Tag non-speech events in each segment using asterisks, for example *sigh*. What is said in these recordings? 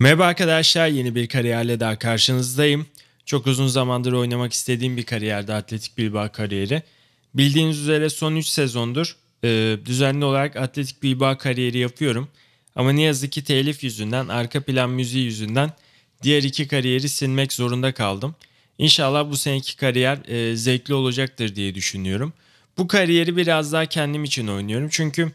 Merhaba arkadaşlar, yeni bir kariyerle daha karşınızdayım. Çok uzun zamandır oynamak istediğim bir kariyerde Atletik Bilbao kariyeri. Bildiğiniz üzere son 3 sezondur e, düzenli olarak Atletik Bilbao kariyeri yapıyorum. Ama ne yazık ki telif yüzünden, arka plan müziği yüzünden diğer iki kariyeri silmek zorunda kaldım. İnşallah bu seneki kariyer e, zevkli olacaktır diye düşünüyorum. Bu kariyeri biraz daha kendim için oynuyorum çünkü...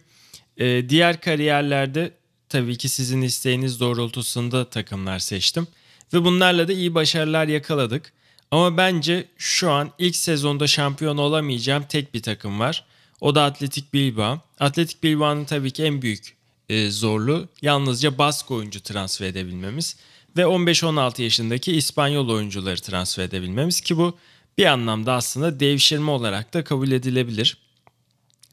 E, diğer kariyerlerde tabii ki sizin isteğiniz doğrultusunda takımlar seçtim. Ve bunlarla da iyi başarılar yakaladık. Ama bence şu an ilk sezonda şampiyon olamayacağım tek bir takım var. O da Atletik Bilbao. Atletik Bilbao'nun tabii ki en büyük e, zorlu yalnızca baskı oyuncu transfer edebilmemiz ve 15-16 yaşındaki İspanyol oyuncuları transfer edebilmemiz ki bu bir anlamda aslında devşirme olarak da kabul edilebilir.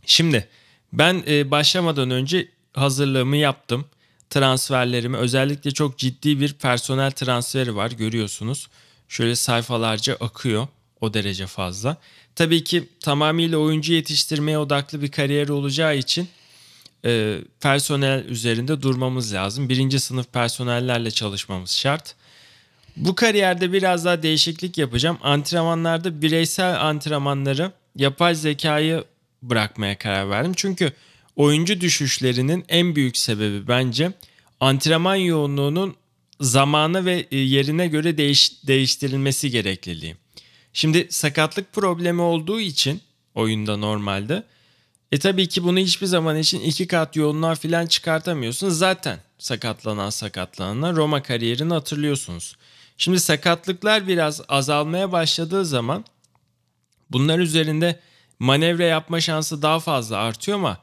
Şimdi ben e, başlamadan önce hazırlığımı yaptım. Transferlerimi özellikle çok ciddi bir personel transferi var görüyorsunuz. Şöyle sayfalarca akıyor o derece fazla. Tabii ki tamamıyla oyuncu yetiştirmeye odaklı bir kariyer olacağı için e, personel üzerinde durmamız lazım. Birinci sınıf personellerle çalışmamız şart. Bu kariyerde biraz daha değişiklik yapacağım. Antrenmanlarda bireysel antrenmanları yapay zekayı bırakmaya karar verdim. Çünkü oyuncu düşüşlerinin en büyük sebebi bence antrenman yoğunluğunun zamanı ve e, yerine göre değiş, değiştirilmesi gerekliliği. Şimdi sakatlık problemi olduğu için oyunda normalde e tabii ki bunu hiçbir zaman için iki kat yoğunluğa filan çıkartamıyorsun. Zaten sakatlanan sakatlanana Roma kariyerini hatırlıyorsunuz. Şimdi sakatlıklar biraz azalmaya başladığı zaman bunlar üzerinde manevra yapma şansı daha fazla artıyor ama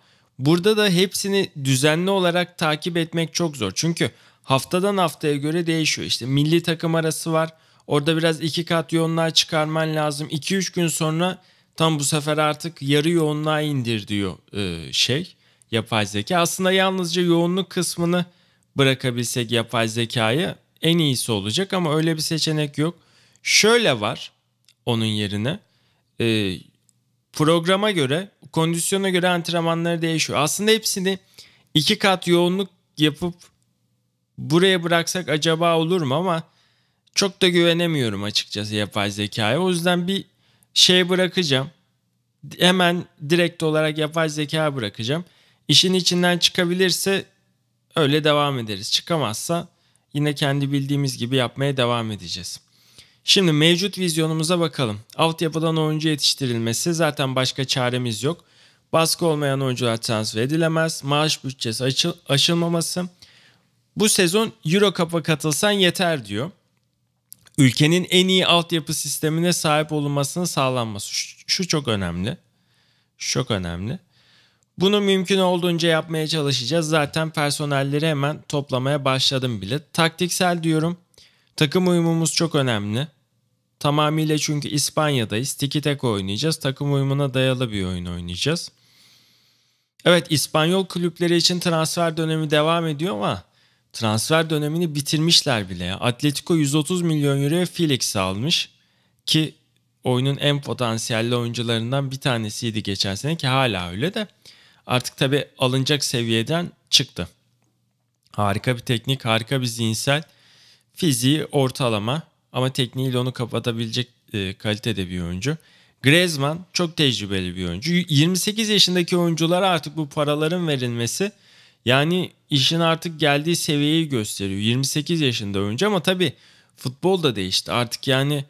Burada da hepsini düzenli olarak takip etmek çok zor. Çünkü haftadan haftaya göre değişiyor. İşte milli takım arası var. Orada biraz iki kat yoğunluğa çıkarman lazım. 2-3 gün sonra tam bu sefer artık yarı yoğunluğa indir diyor e, şey yapay zeka. Aslında yalnızca yoğunluk kısmını bırakabilsek yapay zekayı en iyisi olacak ama öyle bir seçenek yok. Şöyle var onun yerine e, programa göre kondisyona göre antrenmanları değişiyor. Aslında hepsini iki kat yoğunluk yapıp buraya bıraksak acaba olur mu ama çok da güvenemiyorum açıkçası yapay zekaya. O yüzden bir şey bırakacağım. Hemen direkt olarak yapay zeka bırakacağım. İşin içinden çıkabilirse öyle devam ederiz. Çıkamazsa yine kendi bildiğimiz gibi yapmaya devam edeceğiz. Şimdi mevcut vizyonumuza bakalım. Altyapıdan oyuncu yetiştirilmesi zaten başka çaremiz yok. Baskı olmayan oyuncular transfer edilemez. Maaş bütçesi açıl aşılmaması. Bu sezon Euro Cup'a katılsan yeter diyor. Ülkenin en iyi altyapı sistemine sahip olunmasını sağlanması. Şu, şu çok önemli. Şu çok önemli. Bunu mümkün olduğunca yapmaya çalışacağız. Zaten personelleri hemen toplamaya başladım bile. Taktiksel diyorum. Takım uyumumuz çok önemli. Tamamıyla çünkü İspanya'dayız. Tiki tek oynayacağız. Takım uyumuna dayalı bir oyun oynayacağız. Evet İspanyol kulüpleri için transfer dönemi devam ediyor ama transfer dönemini bitirmişler bile. Atletico 130 milyon euroya Felix almış ki oyunun en potansiyelli oyuncularından bir tanesiydi geçen sene ki hala öyle de artık tabi alınacak seviyeden çıktı. Harika bir teknik, harika bir zihinsel Fiziği ortalama ama tekniğiyle onu kapatabilecek e, kalitede bir oyuncu. Griezmann çok tecrübeli bir oyuncu. 28 yaşındaki oyunculara artık bu paraların verilmesi yani işin artık geldiği seviyeyi gösteriyor. 28 yaşında oyuncu ama tabii futbol da değişti. Artık yani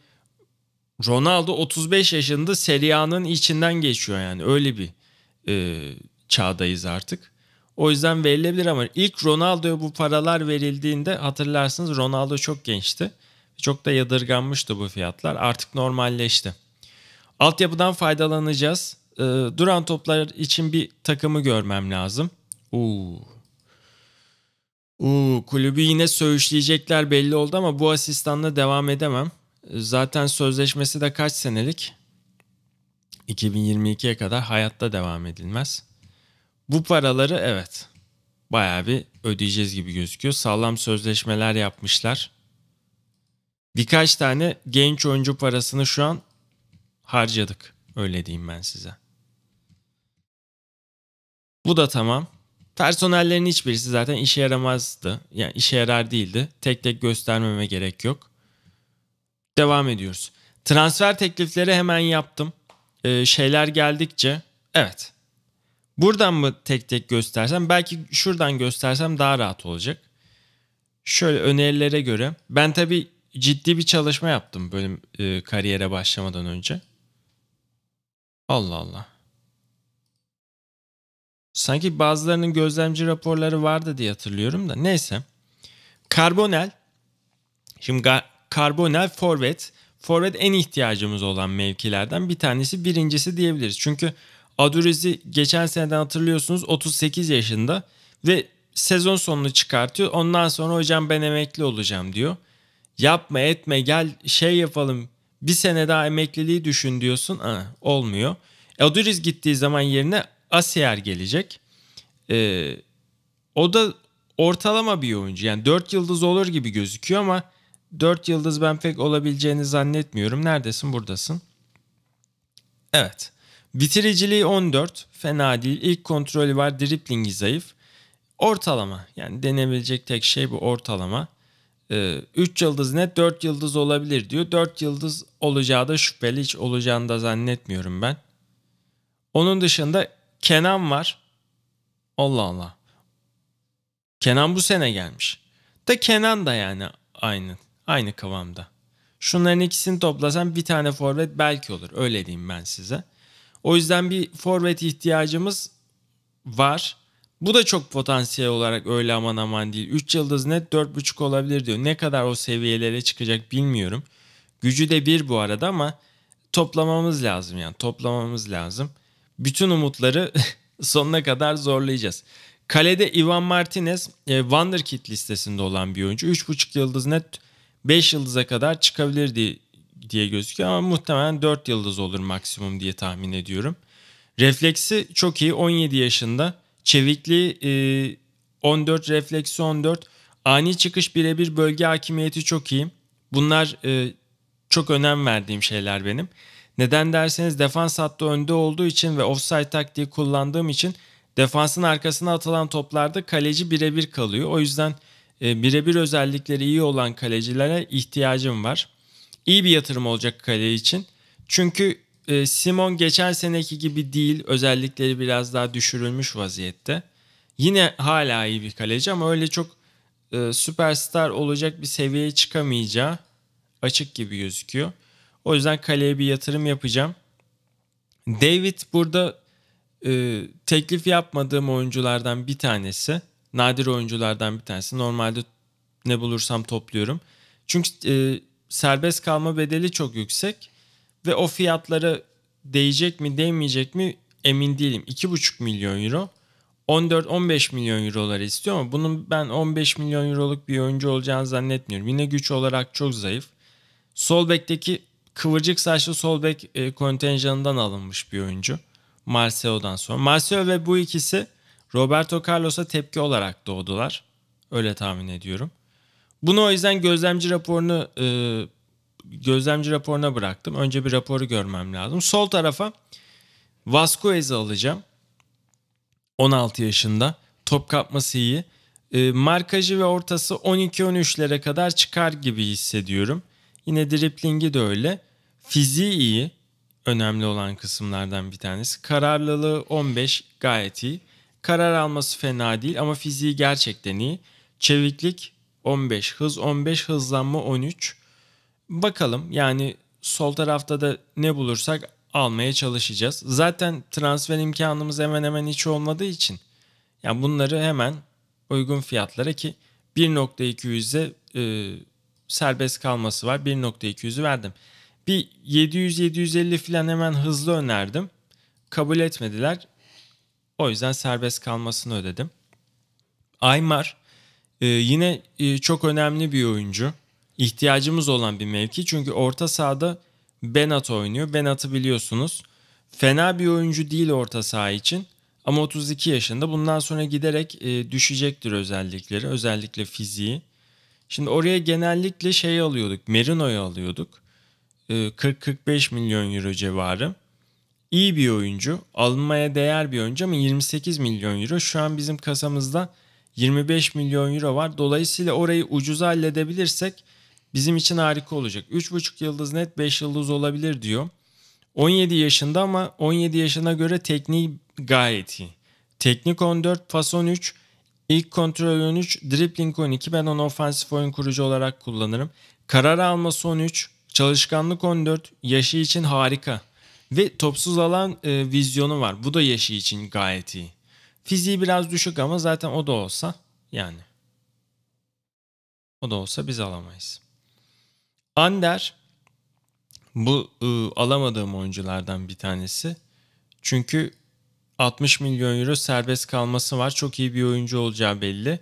Ronaldo 35 yaşında Serie A'nın içinden geçiyor yani. Öyle bir e, çağdayız artık. O yüzden verilebilir ama ilk Ronaldo'ya bu paralar verildiğinde hatırlarsınız Ronaldo çok gençti. Çok da yadırganmıştı bu fiyatlar. Artık normalleşti. Altyapıdan faydalanacağız. Ee, duran toplar için bir takımı görmem lazım. Uuu. Uuu kulübü yine söğüşleyecekler belli oldu ama bu asistanla devam edemem. Ee, zaten sözleşmesi de kaç senelik? 2022'ye kadar hayatta devam edilmez. Bu paraları evet bayağı bir ödeyeceğiz gibi gözüküyor. Sağlam sözleşmeler yapmışlar. Birkaç tane genç oyuncu parasını şu an harcadık. Öyle diyeyim ben size. Bu da tamam. Personellerin hiçbirisi zaten işe yaramazdı. Yani işe yarar değildi. Tek tek göstermeme gerek yok. Devam ediyoruz. Transfer teklifleri hemen yaptım. Ee, şeyler geldikçe evet Buradan mı tek tek göstersem? Belki şuradan göstersem daha rahat olacak. Şöyle önerilere göre. Ben tabii ciddi bir çalışma yaptım bölüm e, kariyere başlamadan önce. Allah Allah. Sanki bazılarının gözlemci raporları vardı diye hatırlıyorum da. Neyse. Karbonel. Şimdi karbonel forvet. Forvet en ihtiyacımız olan mevkilerden bir tanesi birincisi diyebiliriz. Çünkü Aduriz'i geçen seneden hatırlıyorsunuz 38 yaşında ve sezon sonunu çıkartıyor. Ondan sonra hocam ben emekli olacağım diyor. Yapma etme gel şey yapalım bir sene daha emekliliği düşün diyorsun. Aa, olmuyor. Aduriz gittiği zaman yerine Asiyer gelecek. Ee, o da ortalama bir oyuncu. Yani 4 yıldız olur gibi gözüküyor ama 4 yıldız ben pek olabileceğini zannetmiyorum. Neredesin buradasın. Evet. Bitiriciliği 14. Fena değil. İlk kontrolü var. Driplingi zayıf. Ortalama. Yani denebilecek tek şey bu ortalama. 3 ee, yıldız net 4 yıldız olabilir diyor. 4 yıldız olacağı da şüpheli. Hiç olacağını da zannetmiyorum ben. Onun dışında Kenan var. Allah Allah. Kenan bu sene gelmiş. Da Kenan da yani aynı. Aynı kıvamda. Şunların ikisini toplasan bir tane forvet belki olur. Öyle diyeyim ben size. O yüzden bir forvet ihtiyacımız var. Bu da çok potansiyel olarak öyle aman aman değil. 3 yıldız net 4.5 olabilir diyor. Ne kadar o seviyelere çıkacak bilmiyorum. Gücü de 1 bu arada ama toplamamız lazım yani toplamamız lazım. Bütün umutları *laughs* sonuna kadar zorlayacağız. Kalede Ivan Martinez e, Wonderkid listesinde olan bir oyuncu. 3.5 yıldız net 5 yıldıza kadar çıkabilir diye diye gözüküyor ama muhtemelen 4 yıldız olur maksimum diye tahmin ediyorum. Refleksi çok iyi 17 yaşında. Çevikliği e, 14, refleksi 14. Ani çıkış birebir bölge hakimiyeti çok iyi. Bunlar e, çok önem verdiğim şeyler benim. Neden derseniz defans hattı önde olduğu için ve offside taktiği kullandığım için defansın arkasına atılan toplarda kaleci birebir kalıyor. O yüzden e, birebir özellikleri iyi olan kalecilere ihtiyacım var iyi bir yatırım olacak kale için. Çünkü e, Simon geçen seneki gibi değil. Özellikleri biraz daha düşürülmüş vaziyette. Yine hala iyi bir kaleci ama öyle çok e, süperstar olacak bir seviyeye çıkamayacağı açık gibi gözüküyor. O yüzden kaleye bir yatırım yapacağım. David burada e, teklif yapmadığım oyunculardan bir tanesi. Nadir oyunculardan bir tanesi. Normalde ne bulursam topluyorum. Çünkü e, serbest kalma bedeli çok yüksek ve o fiyatlara değecek mi değmeyecek mi emin değilim. 2,5 milyon euro. 14-15 milyon eurolar istiyor ama bunun ben 15 milyon euroluk bir oyuncu olacağını zannetmiyorum. Yine güç olarak çok zayıf. Sol bekteki kıvırcık saçlı sol bek e, kontenjanından alınmış bir oyuncu. Marcelo'dan sonra. Marcelo ve bu ikisi Roberto Carlos'a tepki olarak doğdular. Öyle tahmin ediyorum. Bunu o yüzden gözlemci raporunu e, gözlemci raporuna bıraktım. Önce bir raporu görmem lazım. Sol tarafa Vasquez'i alacağım. 16 yaşında. Top kapması iyi. E, markajı ve ortası 12-13'lere kadar çıkar gibi hissediyorum. Yine driplingi de öyle. Fiziği iyi. Önemli olan kısımlardan bir tanesi. Kararlılığı 15 gayet iyi. Karar alması fena değil ama fiziği gerçekten iyi. Çeviklik 15 hız 15 hızlanma 13. Bakalım yani sol tarafta da ne bulursak almaya çalışacağız. Zaten transfer imkanımız hemen hemen hiç olmadığı için yani bunları hemen uygun fiyatlara ki 1.200'e e, serbest kalması var. 1.200'ü verdim. Bir 700-750 falan hemen hızlı önerdim. Kabul etmediler. O yüzden serbest kalmasını ödedim. Aymar ee, yine e, çok önemli bir oyuncu. İhtiyacımız olan bir mevki. Çünkü orta sahada Benat oynuyor. Benat'ı biliyorsunuz. Fena bir oyuncu değil orta saha için. Ama 32 yaşında. Bundan sonra giderek e, düşecektir özellikleri. Özellikle fiziği. Şimdi oraya genellikle şey alıyorduk. Merino'yu alıyorduk. 40-45 ee, milyon euro civarı. İyi bir oyuncu. Alınmaya değer bir oyuncu ama 28 milyon euro. Şu an bizim kasamızda 25 milyon euro var. Dolayısıyla orayı ucuza halledebilirsek bizim için harika olacak. 3,5 yıldız net 5 yıldız olabilir diyor. 17 yaşında ama 17 yaşına göre tekniği gayet iyi. Teknik 14, pas 13, ilk kontrol 13, dribbling 12. Ben onu ofansif oyun kurucu olarak kullanırım. Karar alma 13, çalışkanlık 14. Yaşı için harika. Ve topsuz alan e, vizyonu var. Bu da yaşı için gayet iyi. Fiziği biraz düşük ama zaten o da olsa yani. O da olsa biz alamayız. Ander bu ıı, alamadığım oyunculardan bir tanesi. Çünkü 60 milyon euro serbest kalması var. Çok iyi bir oyuncu olacağı belli.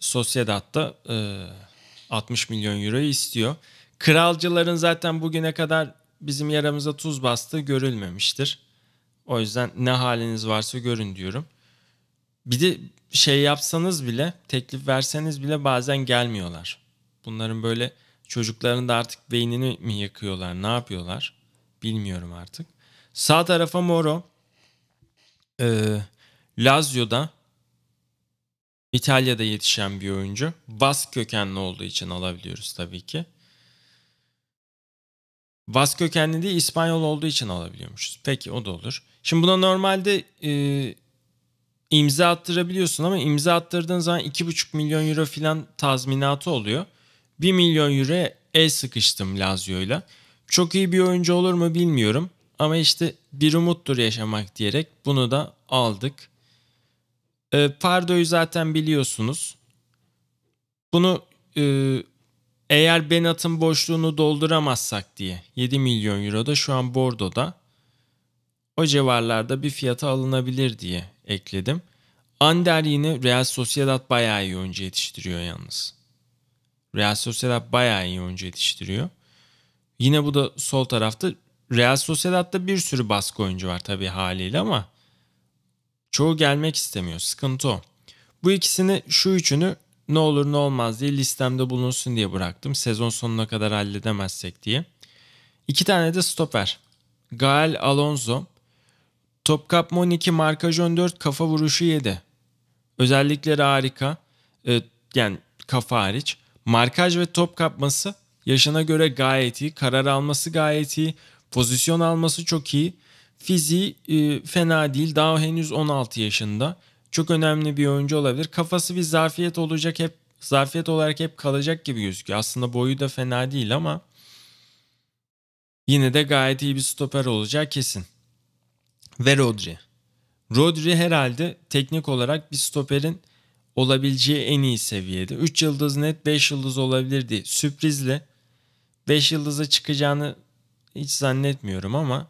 Sociedad'da ıı, 60 milyon euroyu istiyor. Kralcıların zaten bugüne kadar bizim yaramıza tuz bastığı görülmemiştir. O yüzden ne haliniz varsa görün diyorum. Bir de şey yapsanız bile, teklif verseniz bile bazen gelmiyorlar. Bunların böyle çocukların da artık beynini mi yakıyorlar, ne yapıyorlar bilmiyorum artık. Sağ tarafa Moro, ee, Lazio'da İtalya'da yetişen bir oyuncu. Bas kökenli olduğu için alabiliyoruz tabii ki. Bas kökenli değil İspanyol olduğu için alabiliyormuşuz. Peki o da olur. Şimdi buna normalde e, imza attırabiliyorsun ama imza attırdığın zaman 2,5 milyon euro filan tazminatı oluyor. 1 milyon euro el sıkıştım Lazio'yla. Çok iyi bir oyuncu olur mu bilmiyorum. Ama işte bir umuttur yaşamak diyerek bunu da aldık. E, Pardo'yu zaten biliyorsunuz. Bunu e, eğer Benat'ın boşluğunu dolduramazsak diye 7 milyon euro da şu an Bordo'da o civarlarda bir fiyata alınabilir diye ekledim. Ander yine Real Sociedad bayağı iyi oyuncu yetiştiriyor yalnız. Real Sociedad bayağı iyi oyuncu yetiştiriyor. Yine bu da sol tarafta. Real Sociedad'da bir sürü baskı oyuncu var tabii haliyle ama çoğu gelmek istemiyor. Sıkıntı o. Bu ikisini şu üçünü ne olur ne olmaz diye listemde bulunsun diye bıraktım. Sezon sonuna kadar halledemezsek diye. İki tane de stoper. Gael Alonso Topkapı 12 markaj 14 kafa vuruşu 7. Özellikleri harika. E, yani kafa hariç. Markaj ve top kapması yaşına göre gayet iyi. Karar alması gayet iyi. Pozisyon alması çok iyi. Fiziği e, fena değil. Daha henüz 16 yaşında. Çok önemli bir oyuncu olabilir. Kafası bir zafiyet olacak hep zafiyet olarak hep kalacak gibi gözüküyor. Aslında boyu da fena değil ama yine de gayet iyi bir stoper olacak kesin ve Rodri. Rodri herhalde teknik olarak bir stoperin olabileceği en iyi seviyede. 3 yıldız net 5 yıldız olabilirdi. Sürprizle 5 yıldıza çıkacağını hiç zannetmiyorum ama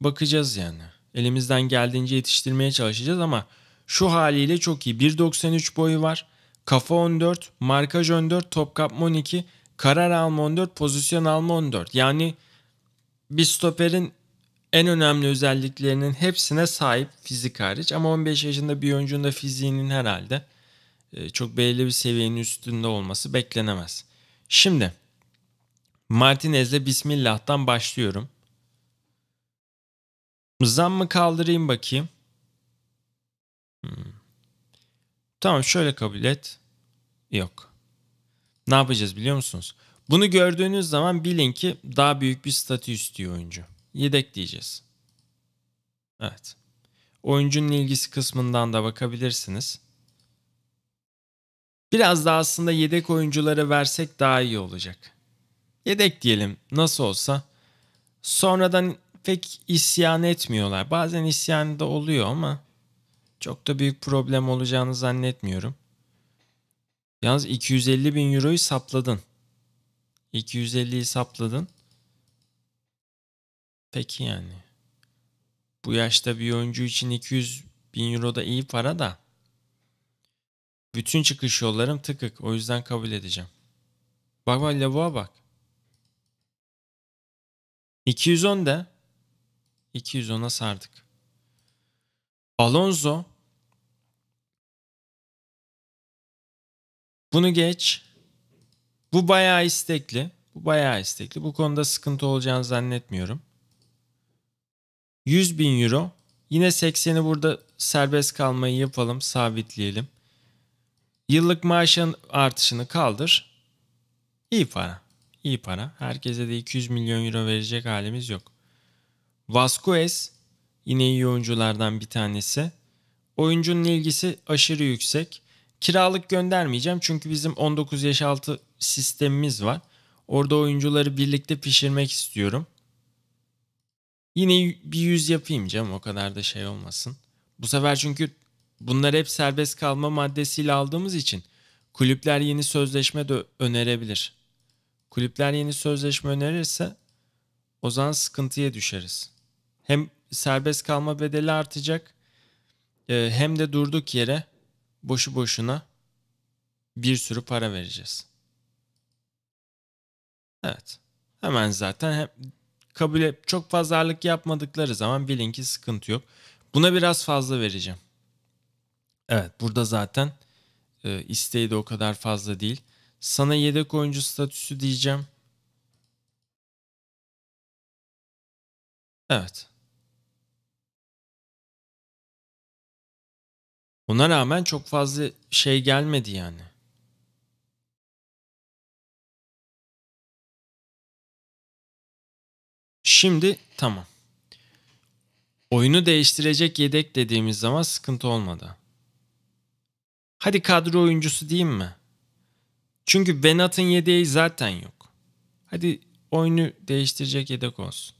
bakacağız yani. Elimizden geldiğince yetiştirmeye çalışacağız ama şu haliyle çok iyi. 1.93 boyu var. Kafa 14, markaj 14, top kapma 12, karar alma 14, pozisyon alma 14. Yani bir stoperin en önemli özelliklerinin hepsine sahip fizik hariç. Ama 15 yaşında bir oyuncunun da fiziğinin herhalde e, çok belirli bir seviyenin üstünde olması beklenemez. Şimdi Martinez'le Bismillah'tan başlıyorum. Zam mı kaldırayım bakayım? Hmm. Tamam şöyle kabul et. Yok. Ne yapacağız biliyor musunuz? Bunu gördüğünüz zaman bilin ki daha büyük bir statü istiyor oyuncu yedek diyeceğiz. Evet. Oyuncunun ilgisi kısmından da bakabilirsiniz. Biraz da aslında yedek oyunculara versek daha iyi olacak. Yedek diyelim nasıl olsa. Sonradan pek isyan etmiyorlar. Bazen isyan da oluyor ama çok da büyük problem olacağını zannetmiyorum. Yalnız 250 bin euroyu sapladın. 250'yi sapladın. Peki yani. Bu yaşta bir oyuncu için 200 bin euro da iyi para da. Bütün çıkış yollarım tıkık. O yüzden kabul edeceğim. Bak bak lavuğa bak. 210 de 210'a sardık. Alonso Bunu geç. Bu bayağı istekli. Bu bayağı istekli. Bu konuda sıkıntı olacağını zannetmiyorum. 100 bin euro. Yine 80'i burada serbest kalmayı yapalım, sabitleyelim. Yıllık maaşın artışını kaldır. İyi para. İyi para. Herkese de 200 milyon euro verecek halimiz yok. Vasquez yine iyi oyunculardan bir tanesi. Oyuncunun ilgisi aşırı yüksek. Kiralık göndermeyeceğim çünkü bizim 19 yaş altı sistemimiz var. Orada oyuncuları birlikte pişirmek istiyorum. Yine bir yüz yapayım canım o kadar da şey olmasın. Bu sefer çünkü bunlar hep serbest kalma maddesiyle aldığımız için kulüpler yeni sözleşme de önerebilir. Kulüpler yeni sözleşme önerirse o zaman sıkıntıya düşeriz. Hem serbest kalma bedeli artacak e, hem de durduk yere boşu boşuna bir sürü para vereceğiz. Evet. Hemen zaten kabule çok pazarlık yapmadıkları zaman bilin ki sıkıntı yok. Buna biraz fazla vereceğim. Evet burada zaten e, isteği de o kadar fazla değil. Sana yedek oyuncu statüsü diyeceğim. Evet. Ona rağmen çok fazla şey gelmedi yani. Şimdi tamam. Oyunu değiştirecek yedek dediğimiz zaman sıkıntı olmadı. Hadi kadro oyuncusu diyeyim mi? Çünkü Benat'ın yedeği zaten yok. Hadi oyunu değiştirecek yedek olsun.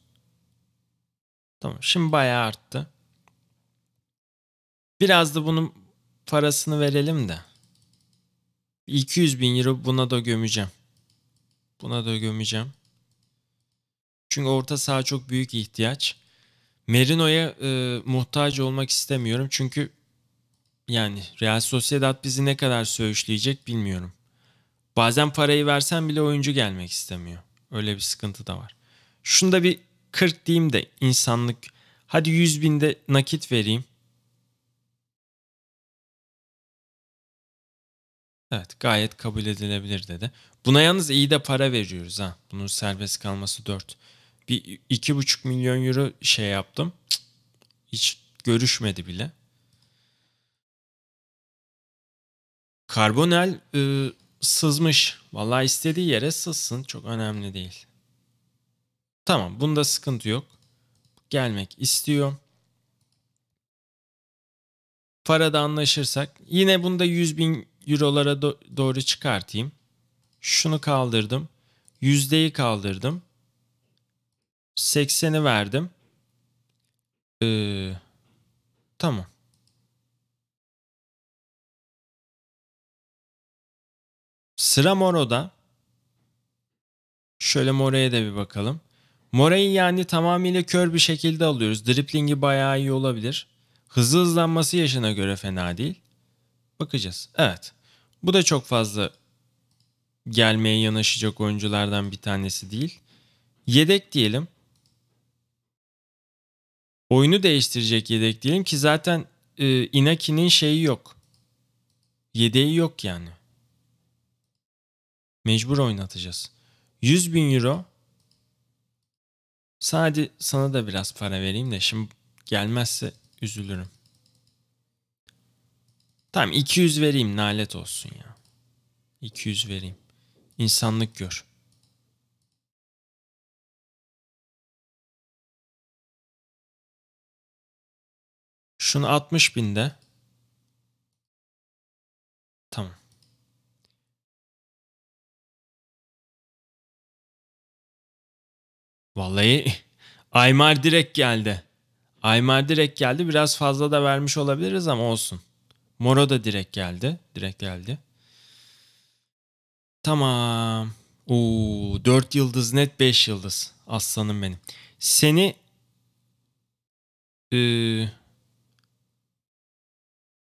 Tamam şimdi bayağı arttı. Biraz da bunun parasını verelim de. 200 bin euro buna da gömeceğim. Buna da gömeceğim. Çünkü orta saha çok büyük ihtiyaç. Merino'ya e, muhtaç olmak istemiyorum. Çünkü yani Real Sociedad bizi ne kadar söğüşleyecek bilmiyorum. Bazen parayı versen bile oyuncu gelmek istemiyor. Öyle bir sıkıntı da var. Şunu da bir 40 diyeyim de insanlık. Hadi 100 binde nakit vereyim. Evet gayet kabul edilebilir dedi. Buna yalnız iyi de para veriyoruz ha. Bunun serbest kalması 4 bir iki buçuk milyon euro şey yaptım. Hiç görüşmedi bile. Karbonel e, sızmış. Vallahi istediği yere sızsın. Çok önemli değil. Tamam bunda sıkıntı yok. Gelmek istiyor. Parada anlaşırsak yine bunda 100 bin eurolara do- doğru çıkartayım. Şunu kaldırdım. Yüzdeyi kaldırdım. 80'i verdim. Ee, tamam. Sıra Moro'da. Şöyle Mora'ya da bir bakalım. Mora'yı yani tamamıyla kör bir şekilde alıyoruz. Driplingi bayağı iyi olabilir. Hızlı hızlanması yaşına göre fena değil. Bakacağız. Evet. Bu da çok fazla gelmeye yanaşacak oyunculardan bir tanesi değil. Yedek diyelim oyunu değiştirecek yedek diyelim ki zaten e, Inaki'nin şeyi yok. Yedeği yok yani. Mecbur oynatacağız. 100 bin euro. Sadece sana da biraz para vereyim de şimdi gelmezse üzülürüm. Tamam 200 vereyim nalet olsun ya. 200 vereyim. İnsanlık gör. Şunu 60 binde. Tamam. Vallahi *laughs* Aymar direkt geldi. Aymar direkt geldi. Biraz fazla da vermiş olabiliriz ama olsun. Moro da direkt geldi. Direkt geldi. Tamam. Oo, 4 yıldız net 5 yıldız. Aslanım benim. Seni ee,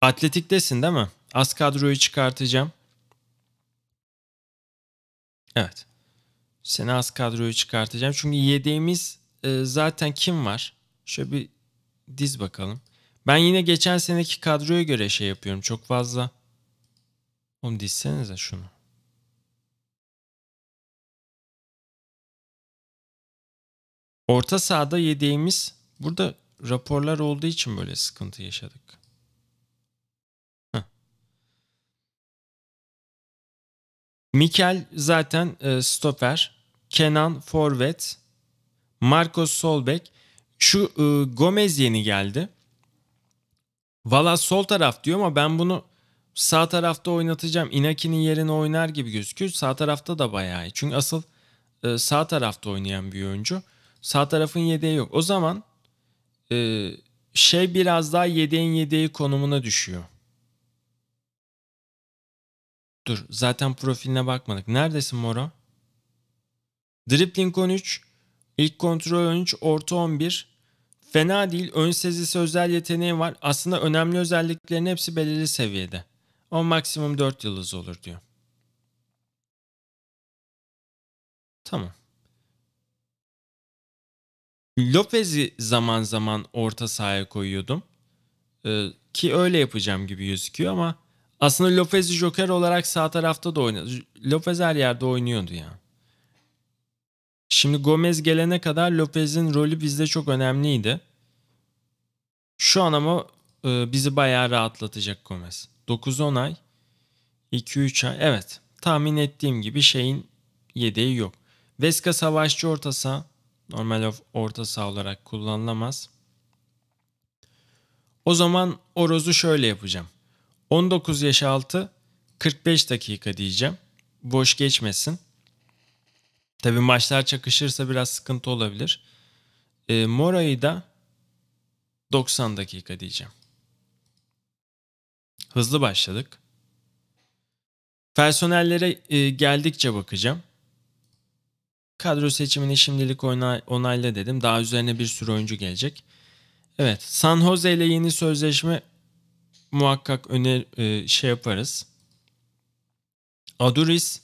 Atletiktesin değil mi? Az kadroyu çıkartacağım. Evet. Seni az kadroyu çıkartacağım. Çünkü yedeğimiz e, zaten kim var? Şöyle bir diz bakalım. Ben yine geçen seneki kadroya göre şey yapıyorum. Çok fazla. Oğlum dizsenize şunu. Orta sahada yediğimiz burada raporlar olduğu için böyle sıkıntı yaşadık. Mikel zaten e, stoper. Kenan forvet. Marcos Solbek. Şu e, Gomez yeni geldi. Valla sol taraf diyor ama ben bunu sağ tarafta oynatacağım. Inaki'nin yerine oynar gibi gözüküyor. Sağ tarafta da bayağı iyi. Çünkü asıl e, sağ tarafta oynayan bir oyuncu. Sağ tarafın yedeği yok. O zaman e, şey biraz daha yedeğin yedeği konumuna düşüyor. Dur zaten profiline bakmadık. Neredesin Moro? Dribbling 13, ilk kontrol 13, orta 11. Fena değil. Ön sezisi özel yeteneği var. Aslında önemli özelliklerin hepsi belirli seviyede. O maksimum 4 yıldız olur diyor. Tamam. Lopez'i zaman zaman orta sahaya koyuyordum. Ee, ki öyle yapacağım gibi gözüküyor ama aslında Lopez'i Joker olarak sağ tarafta da oynadı. Lopez her yerde oynuyordu ya. Şimdi Gomez gelene kadar Lopez'in rolü bizde çok önemliydi. Şu an ama e, bizi bayağı rahatlatacak Gomez. 9-10 ay, 2-3 ay. Evet tahmin ettiğim gibi şeyin yedeği yok. Veska savaşçı orta saha. Normal orta saha olarak kullanılamaz. O zaman Oroz'u şöyle yapacağım. 19 yaş altı 45 dakika diyeceğim. Boş geçmesin. Tabii maçlar çakışırsa biraz sıkıntı olabilir. E, Mora'yı da 90 dakika diyeceğim. Hızlı başladık. Personellere e, geldikçe bakacağım. Kadro seçimini şimdilik onayla dedim. Daha üzerine bir sürü oyuncu gelecek. Evet, San Jose ile yeni sözleşme muhakkak öner e, şey yaparız. Aduris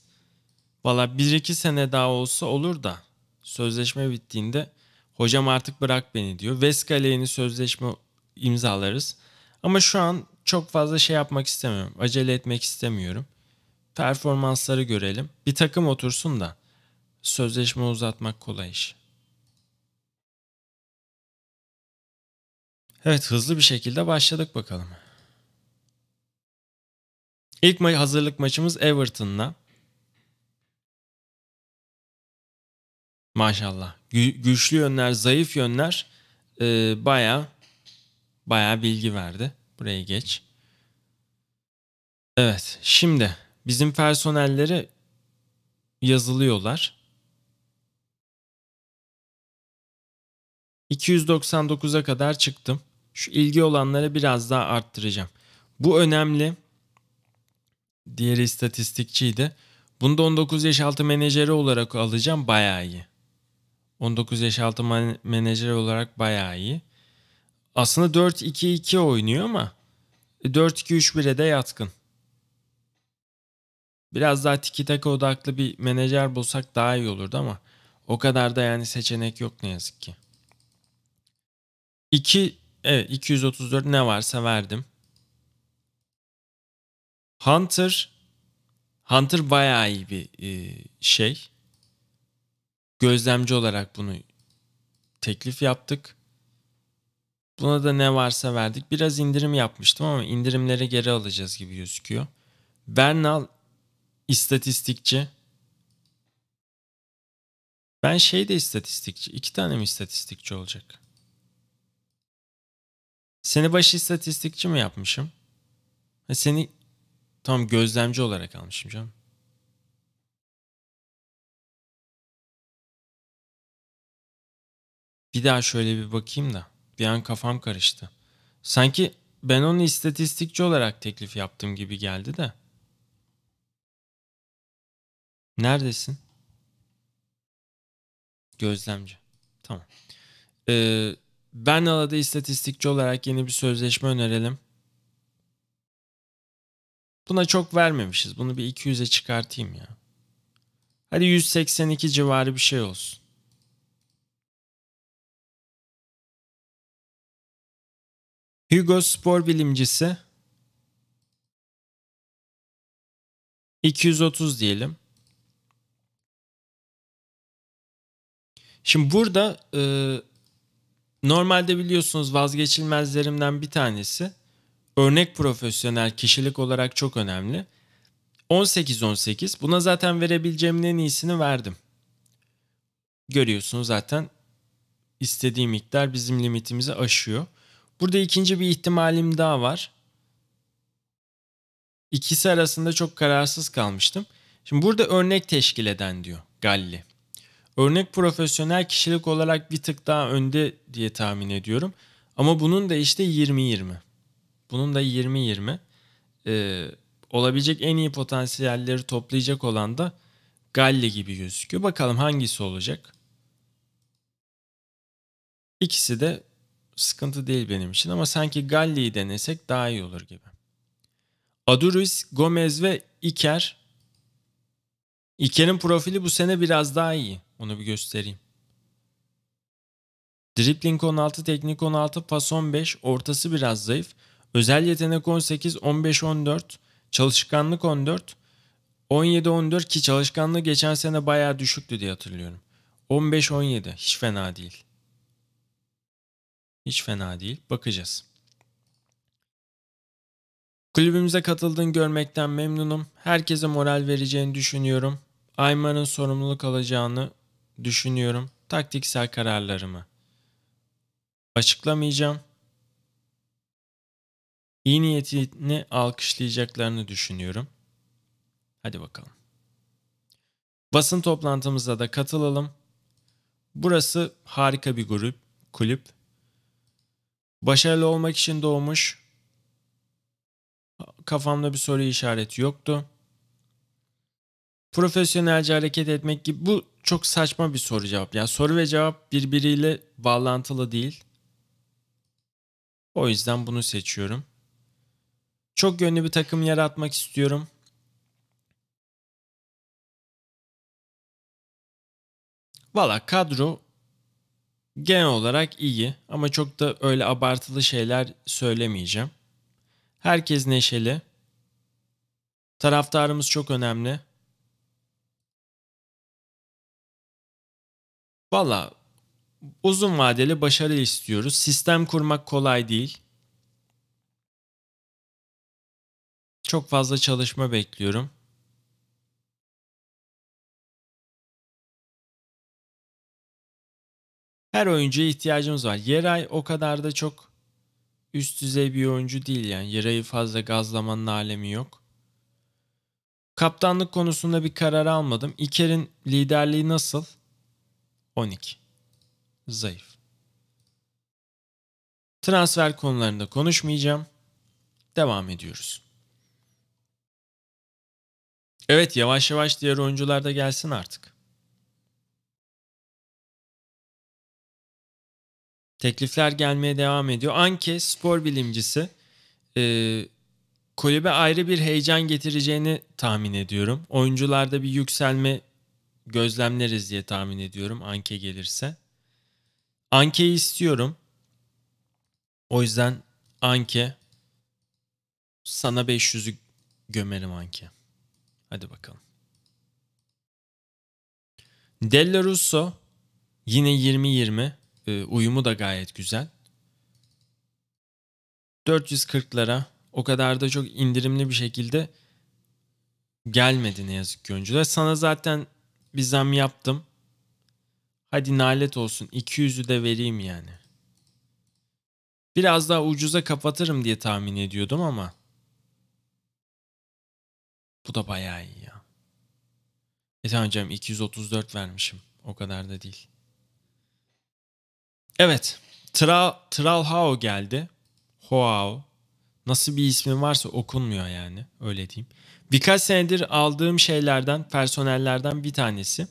valla bir iki sene daha olsa olur da sözleşme bittiğinde hocam artık bırak beni diyor. Vescale yeni sözleşme imzalarız. Ama şu an çok fazla şey yapmak istemiyorum. Acele etmek istemiyorum. Performansları görelim. Bir takım otursun da sözleşme uzatmak kolay iş. Evet hızlı bir şekilde başladık bakalım. İlk ma- hazırlık maçımız Everton'la. Maşallah. Gü- güçlü yönler, zayıf yönler e, baya baya bilgi verdi. Buraya geç. Evet. Şimdi bizim personelleri yazılıyorlar. 299'a kadar çıktım. Şu ilgi olanları biraz daha arttıracağım. Bu önemli. Diğeri istatistikçiydi. Bunda 19 yaş altı menajeri olarak alacağım bayağı iyi. 19 yaş altı man- menajeri olarak bayağı iyi. Aslında 4-2-2 oynuyor ama 4-2-3-1'e de yatkın. Biraz daha tiki taka odaklı bir menajer bulsak daha iyi olurdu ama o kadar da yani seçenek yok ne yazık ki. 2 evet 234 ne varsa verdim. Hunter Hunter bayağı iyi bir e, şey. Gözlemci olarak bunu teklif yaptık. Buna da ne varsa verdik. Biraz indirim yapmıştım ama indirimlere geri alacağız gibi gözüküyor. Bernal istatistikçi. Ben şey de istatistikçi. İki tane mi istatistikçi olacak? Seni başı istatistikçi mi yapmışım? Seni Tam gözlemci olarak almışım canım. Bir daha şöyle bir bakayım da. Bir an kafam karıştı. Sanki ben onu istatistikçi olarak teklif yaptım gibi geldi de. Neredesin? Gözlemci. Tamam. Ee, Bernal'a da istatistikçi olarak yeni bir sözleşme önerelim. Buna çok vermemişiz. Bunu bir 200'e çıkartayım ya. Hadi 182 civarı bir şey olsun. Hugo spor bilimcisi 230 diyelim. Şimdi burada e, normalde biliyorsunuz vazgeçilmezlerimden bir tanesi örnek profesyonel kişilik olarak çok önemli. 18-18 buna zaten verebileceğimin en iyisini verdim. Görüyorsunuz zaten istediği miktar bizim limitimizi aşıyor. Burada ikinci bir ihtimalim daha var. İkisi arasında çok kararsız kalmıştım. Şimdi burada örnek teşkil eden diyor Galli. Örnek profesyonel kişilik olarak bir tık daha önde diye tahmin ediyorum. Ama bunun da işte 20-20. Bunun da 20-20. Ee, olabilecek en iyi potansiyelleri toplayacak olan da Galli gibi gözüküyor. Bakalım hangisi olacak? İkisi de sıkıntı değil benim için ama sanki Galli'yi denesek daha iyi olur gibi. Aduriz, Gomez ve Iker. Iker'in profili bu sene biraz daha iyi. Onu bir göstereyim. Dribbling 16, teknik 16, pas 15, ortası biraz zayıf. Özel yetenek 18, 15, 14, çalışkanlık 14, 17, 14 ki çalışkanlığı geçen sene bayağı düşüktü diye hatırlıyorum. 15, 17 hiç fena değil. Hiç fena değil. Bakacağız. Kulübümüze katıldığını görmekten memnunum. Herkese moral vereceğini düşünüyorum. Ayman'ın sorumluluk alacağını düşünüyorum. Taktiksel kararlarımı açıklamayacağım. İyi niyetini alkışlayacaklarını düşünüyorum. Hadi bakalım. Basın toplantımıza da katılalım. Burası harika bir grup, kulüp. Başarılı olmak için doğmuş. Kafamda bir soru işareti yoktu. Profesyonelce hareket etmek gibi bu çok saçma bir soru cevap. Yani soru ve cevap birbiriyle bağlantılı değil. O yüzden bunu seçiyorum. Çok yönlü bir takım yaratmak istiyorum. Valla kadro genel olarak iyi ama çok da öyle abartılı şeyler söylemeyeceğim. Herkes neşeli. Taraftarımız çok önemli. Valla uzun vadeli başarı istiyoruz. Sistem kurmak kolay değil. Çok fazla çalışma bekliyorum. Her oyuncuya ihtiyacımız var. Yeray o kadar da çok üst düzey bir oyuncu değil yani. Yeray'ı fazla gazlamanın alemi yok. Kaptanlık konusunda bir karar almadım. İker'in liderliği nasıl? 12. Zayıf. Transfer konularında konuşmayacağım. Devam ediyoruz. Evet yavaş yavaş diğer oyuncular da gelsin artık. Teklifler gelmeye devam ediyor. Anke spor bilimcisi e, kulübe ayrı bir heyecan getireceğini tahmin ediyorum. Oyuncularda bir yükselme gözlemleriz diye tahmin ediyorum Anke gelirse. Anke'yi istiyorum. O yüzden Anke sana 500'ü gömerim Anke. Hadi bakalım. Della Russo yine 20-20. E, uyumu da gayet güzel. 440'lara o kadar da çok indirimli bir şekilde gelmedi ne yazık ki oyuncular. Sana zaten bir zam yaptım. Hadi nalet olsun 200'ü de vereyim yani. Biraz daha ucuza kapatırım diye tahmin ediyordum ama bu da bayağı iyi ya. E tamam canım 234 vermişim. O kadar da değil. Evet. Tra Tralhao geldi. Hoao. Nasıl bir ismi varsa okunmuyor yani. Öyle diyeyim. Birkaç senedir aldığım şeylerden, personellerden bir tanesi.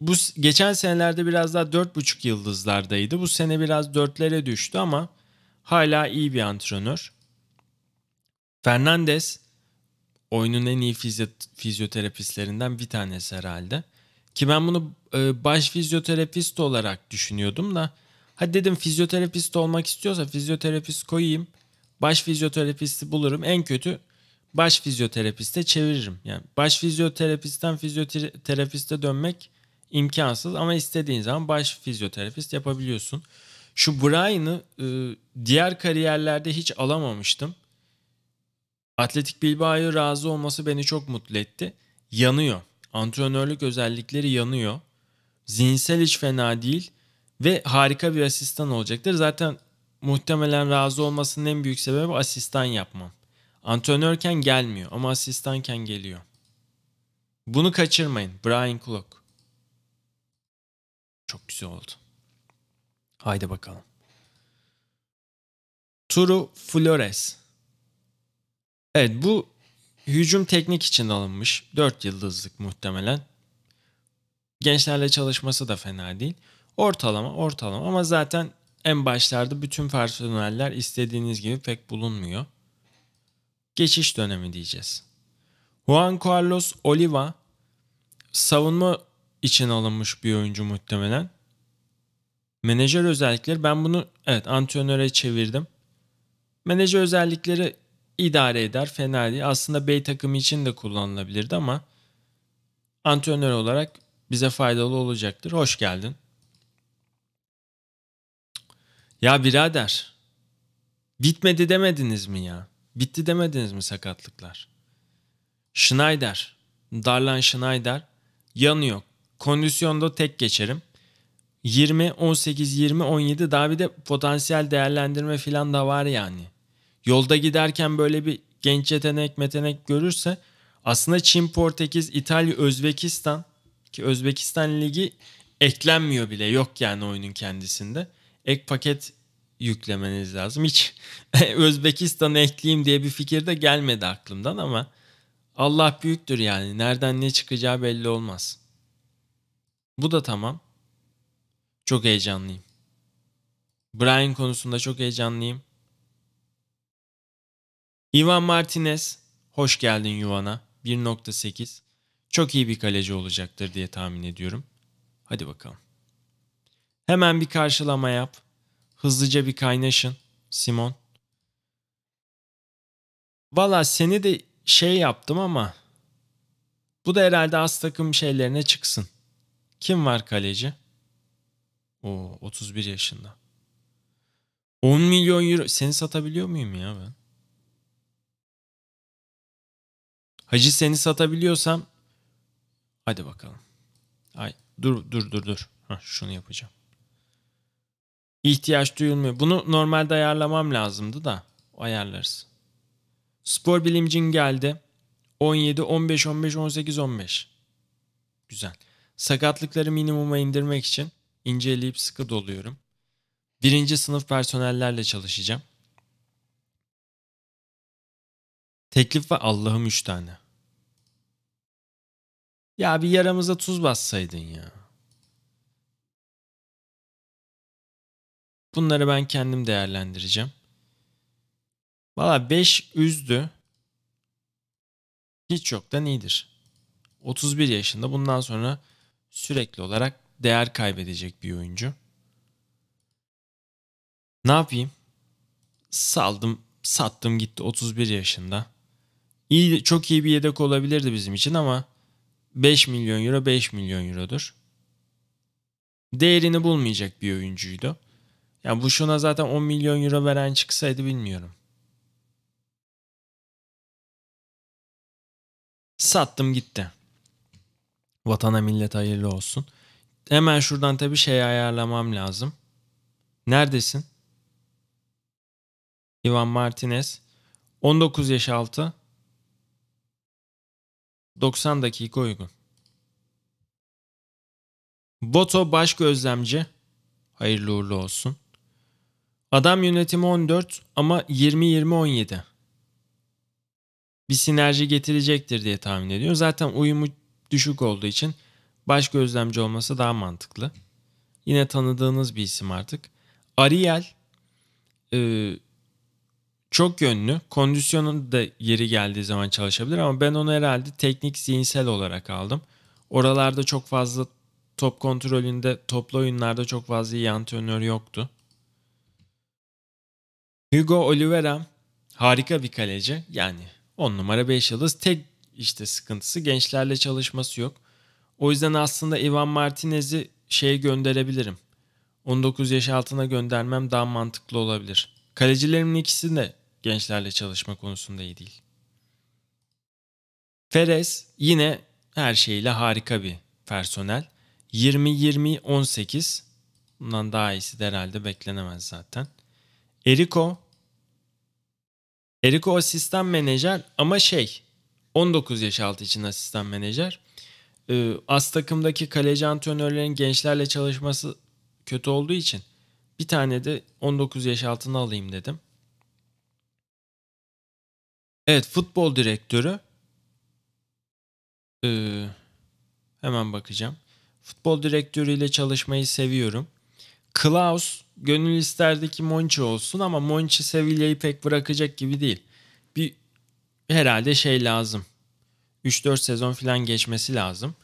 Bu geçen senelerde biraz daha 4,5 yıldızlardaydı. Bu sene biraz 4'lere düştü ama hala iyi bir antrenör. Fernandez oyunun en iyi fizyoterapistlerinden bir tanesi herhalde. Ki ben bunu e, baş fizyoterapist olarak düşünüyordum da hadi dedim fizyoterapist olmak istiyorsa fizyoterapist koyayım. Baş fizyoterapisti bulurum. En kötü baş fizyoterapiste çeviririm. Yani baş fizyoterapistten fizyoterapiste dönmek imkansız ama istediğin zaman baş fizyoterapist yapabiliyorsun. Şu Brian'ı e, diğer kariyerlerde hiç alamamıştım. Atletik Bilbaoyu razı olması beni çok mutlu etti. Yanıyor. Antrenörlük özellikleri yanıyor. Zinsel hiç fena değil ve harika bir asistan olacaktır. Zaten muhtemelen razı olmasının en büyük sebebi asistan yapmam. Antrenörken gelmiyor ama asistanken geliyor. Bunu kaçırmayın. Brian Clock. Çok güzel oldu. Haydi bakalım. Turu Flores. Evet bu hücum teknik için alınmış. 4 yıldızlık muhtemelen. Gençlerle çalışması da fena değil. Ortalama ortalama ama zaten en başlarda bütün personeller istediğiniz gibi pek bulunmuyor. Geçiş dönemi diyeceğiz. Juan Carlos Oliva savunma için alınmış bir oyuncu muhtemelen. Menajer özellikleri ben bunu evet antrenöre çevirdim. Menajer özellikleri idare eder fena değil. Aslında B takımı için de kullanılabilirdi ama antrenör olarak bize faydalı olacaktır. Hoş geldin. Ya birader bitmedi demediniz mi ya? Bitti demediniz mi sakatlıklar? Schneider, Darlan Schneider yanıyor. Kondisyonda tek geçerim. 20, 18, 20, 17 daha bir de potansiyel değerlendirme falan da var yani yolda giderken böyle bir genç yetenek metenek görürse aslında Çin, Portekiz, İtalya, Özbekistan ki Özbekistan Ligi eklenmiyor bile yok yani oyunun kendisinde. Ek paket yüklemeniz lazım. Hiç *laughs* Özbekistan'ı ekleyeyim diye bir fikir de gelmedi aklımdan ama Allah büyüktür yani. Nereden ne çıkacağı belli olmaz. Bu da tamam. Çok heyecanlıyım. Brian konusunda çok heyecanlıyım. Ivan Martinez hoş geldin yuvana 1.8 çok iyi bir kaleci olacaktır diye tahmin ediyorum. Hadi bakalım. Hemen bir karşılama yap. Hızlıca bir kaynaşın Simon. Valla seni de şey yaptım ama bu da herhalde az takım şeylerine çıksın. Kim var kaleci? O 31 yaşında. 10 milyon euro. Seni satabiliyor muyum ya ben? Hacı seni satabiliyorsam hadi bakalım. Ay dur dur dur dur. Heh, şunu yapacağım. İhtiyaç duyulmuyor. Bunu normalde ayarlamam lazımdı da ayarlarız. Spor bilimcin geldi. 17 15 15 18 15. Güzel. Sakatlıkları minimuma indirmek için inceleyip sıkı doluyorum. Birinci sınıf personellerle çalışacağım. Teklif ve Allah'ım üç tane. Ya bir yaramıza tuz bassaydın ya. Bunları ben kendim değerlendireceğim. Valla 5 üzdü. Hiç yoktan iyidir. 31 yaşında bundan sonra sürekli olarak değer kaybedecek bir oyuncu. Ne yapayım? Saldım, sattım gitti 31 yaşında. İyi, çok iyi bir yedek olabilirdi bizim için ama 5 milyon euro 5 milyon eurodur. Değerini bulmayacak bir oyuncuydu. Yani bu şuna zaten 10 milyon euro veren çıksaydı bilmiyorum. Sattım gitti. Vatana millet hayırlı olsun. Hemen şuradan tabii şey ayarlamam lazım. Neredesin? Ivan Martinez 19 yaş altı 90 dakika uygun. Boto baş gözlemci. Hayırlı uğurlu olsun. Adam yönetimi 14 ama 20-20-17. Bir sinerji getirecektir diye tahmin ediyor. Zaten uyumu düşük olduğu için baş gözlemci olması daha mantıklı. Yine tanıdığınız bir isim artık. Ariel e, çok yönlü. Kondisyonun da yeri geldiği zaman çalışabilir ama ben onu herhalde teknik zihinsel olarak aldım. Oralarda çok fazla top kontrolünde, toplu oyunlarda çok fazla iyi antrenör yoktu. Hugo Oliveira harika bir kaleci. Yani 10 numara 5 yıldız. Tek işte sıkıntısı gençlerle çalışması yok. O yüzden aslında Ivan Martinez'i şeye gönderebilirim. 19 yaş altına göndermem daha mantıklı olabilir. Kalecilerimin ikisi de gençlerle çalışma konusunda iyi değil. Ferez yine her şeyle harika bir personel. 20-20-18 bundan daha iyisi de herhalde beklenemez zaten. Eriko Eriko asistan menajer ama şey 19 yaş altı için asistan menajer. Ee, as takımdaki kaleci antrenörlerin gençlerle çalışması kötü olduğu için bir tane de 19 yaş altına alayım dedim. Evet futbol direktörü. Ee, hemen bakacağım. Futbol direktörüyle çalışmayı seviyorum. Klaus gönül isterdi ki Monchi olsun ama Monchi Sevilla'yı pek bırakacak gibi değil. Bir herhalde şey lazım. 3-4 sezon falan geçmesi lazım.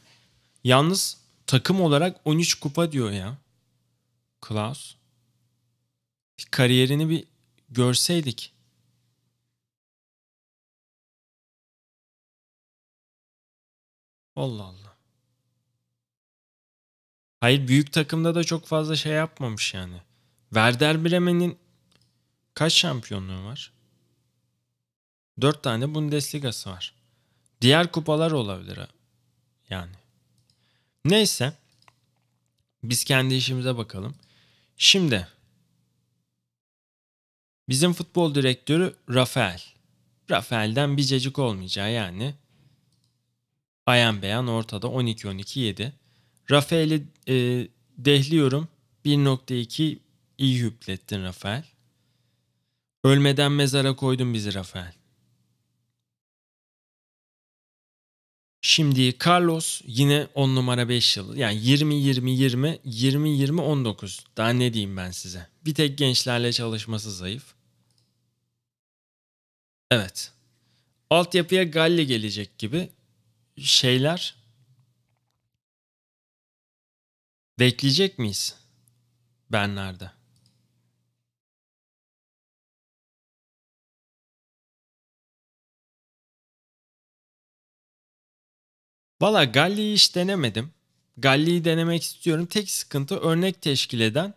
Yalnız takım olarak 13 kupa diyor ya. Klaus. Bir kariyerini bir görseydik. Allah Allah. Hayır büyük takımda da çok fazla şey yapmamış yani. Werder Bremen'in kaç şampiyonluğu var? Dört tane Bundesliga'sı var. Diğer kupalar olabilir yani. Neyse. Biz kendi işimize bakalım. Şimdi bizim futbol direktörü Rafael. Rafael'den bir cecik olmayacağı yani Ayan beyan ortada 12-12-7. Rafael'i e, dehliyorum. 1.2 iyi hüplettin Rafael. Ölmeden mezara koydun bizi Rafael. Şimdi Carlos yine 10 numara 5 yıl. Yani 20-20-20, 20-20-19. Daha ne diyeyim ben size. Bir tek gençlerle çalışması zayıf. Evet. Altyapıya Galli gelecek gibi şeyler bekleyecek miyiz ben nerede? Valla Galli'yi hiç denemedim. Galli'yi denemek istiyorum. Tek sıkıntı örnek teşkil eden,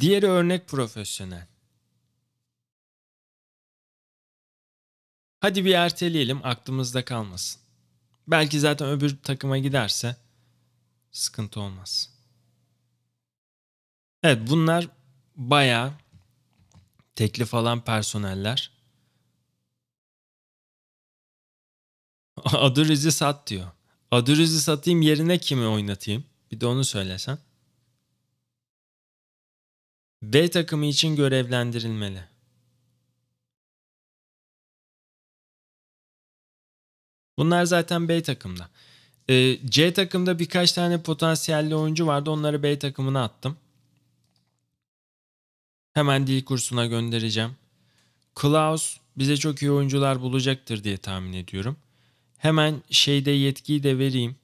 diğeri örnek profesyonel. Hadi bir erteleyelim aklımızda kalmasın. Belki zaten öbür takıma giderse sıkıntı olmaz. Evet bunlar bayağı teklif alan personeller. *laughs* Aduriz'i sat diyor. Aduriz'i satayım yerine kimi oynatayım? Bir de onu söylesen. B takımı için görevlendirilmeli. Bunlar zaten B takımda. Ee, C takımda birkaç tane potansiyelli oyuncu vardı. Onları B takımına attım. Hemen dil kursuna göndereceğim. Klaus bize çok iyi oyuncular bulacaktır diye tahmin ediyorum. Hemen şeyde yetkiyi de vereyim.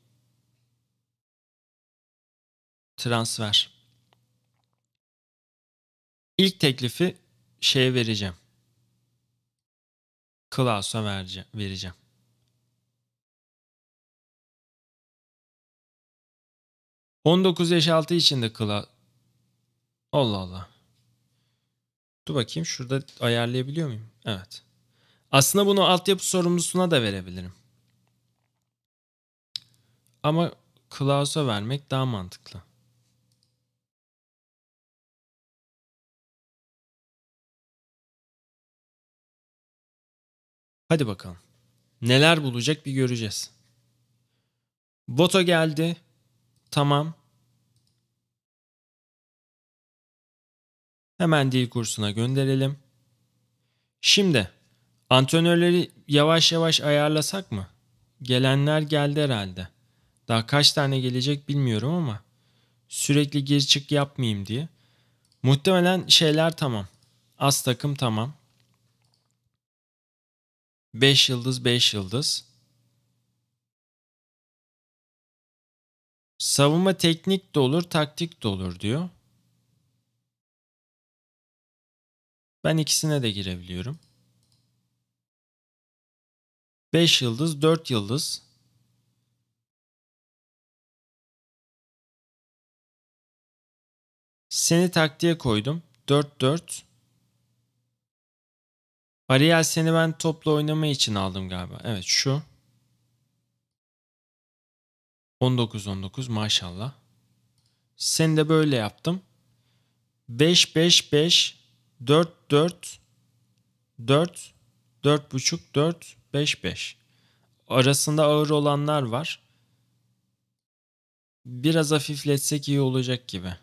Transfer. İlk teklifi şeye vereceğim. Klaus'a vereceğim. 19 yaş altı için de kıla... Allah Allah. Dur bakayım şurada ayarlayabiliyor muyum? Evet. Aslında bunu altyapı sorumlusuna da verebilirim. Ama Klaus'a vermek daha mantıklı. Hadi bakalım. Neler bulacak bir göreceğiz. Boto geldi. Tamam. Hemen dil kursuna gönderelim. Şimdi antrenörleri yavaş yavaş ayarlasak mı? Gelenler geldi herhalde. Daha kaç tane gelecek bilmiyorum ama sürekli gir çık yapmayayım diye. Muhtemelen şeyler tamam. Az takım tamam. 5 yıldız 5 yıldız. Savunma teknik de olur, taktik de olur diyor. Ben ikisine de girebiliyorum. 5 yıldız, 4 yıldız. Seni taktiğe koydum. 4-4. Ariel seni ben topla oynamayı için aldım galiba. Evet şu. 19-19 maşallah. Seni de böyle yaptım. 5-5-5 4-4 4 4 buçuk 4 5 5. Arasında ağır olanlar var. Biraz hafifletsek iyi olacak gibi.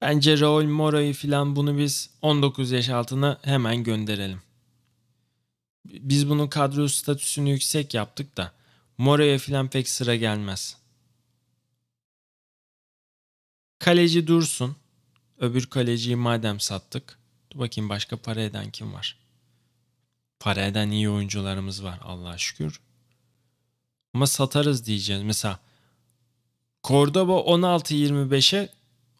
Bence Raul Mora'yı filan bunu biz 19 yaş altına hemen gönderelim. Biz bunun kadro statüsünü yüksek yaptık da Mora'ya filan pek sıra gelmez. Kaleci dursun. Öbür kaleciyi madem sattık. Dur bakayım başka para eden kim var? Para eden iyi oyuncularımız var Allah'a şükür. Ama satarız diyeceğiz. Mesela Cordoba 16-25'e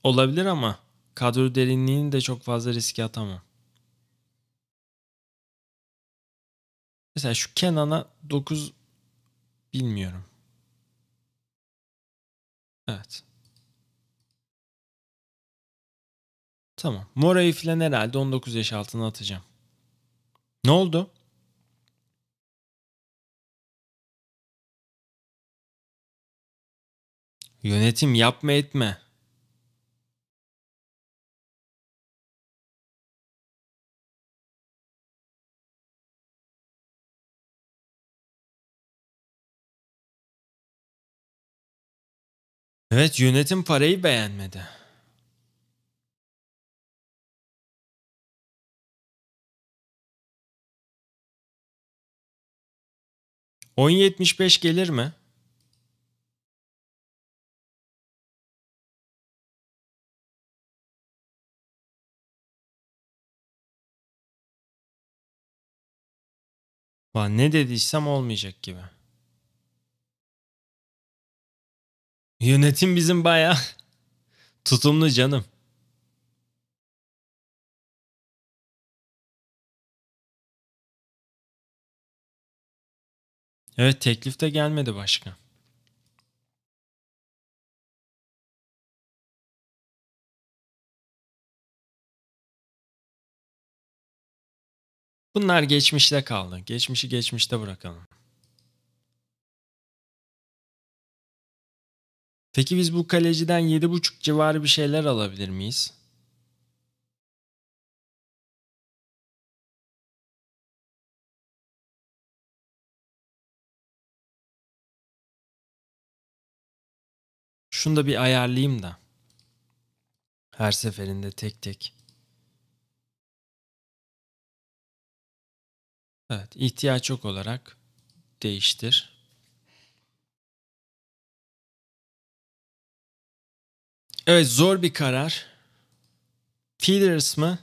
olabilir ama kadro derinliğini de çok fazla riske atamam. Mesela şu Kenan'a 9 Bilmiyorum. Evet. Tamam. Mora'yı filan herhalde 19 yaş altına atacağım. Ne oldu? Yönetim yapma etme. Evet yönetim parayı beğenmedi. On yetmiş gelir mi? Ulan ne dediysem olmayacak gibi. Yönetim bizim baya *laughs* tutumlu canım. Evet teklif de gelmedi başka. Bunlar geçmişte kaldı. Geçmişi geçmişte bırakalım. Peki biz bu kaleciden 7.5 civarı bir şeyler alabilir miyiz? Şunu da bir ayarlayayım da. Her seferinde tek tek. Evet, ihtiyaç yok olarak değiştir. Evet zor bir karar. Feeders mı?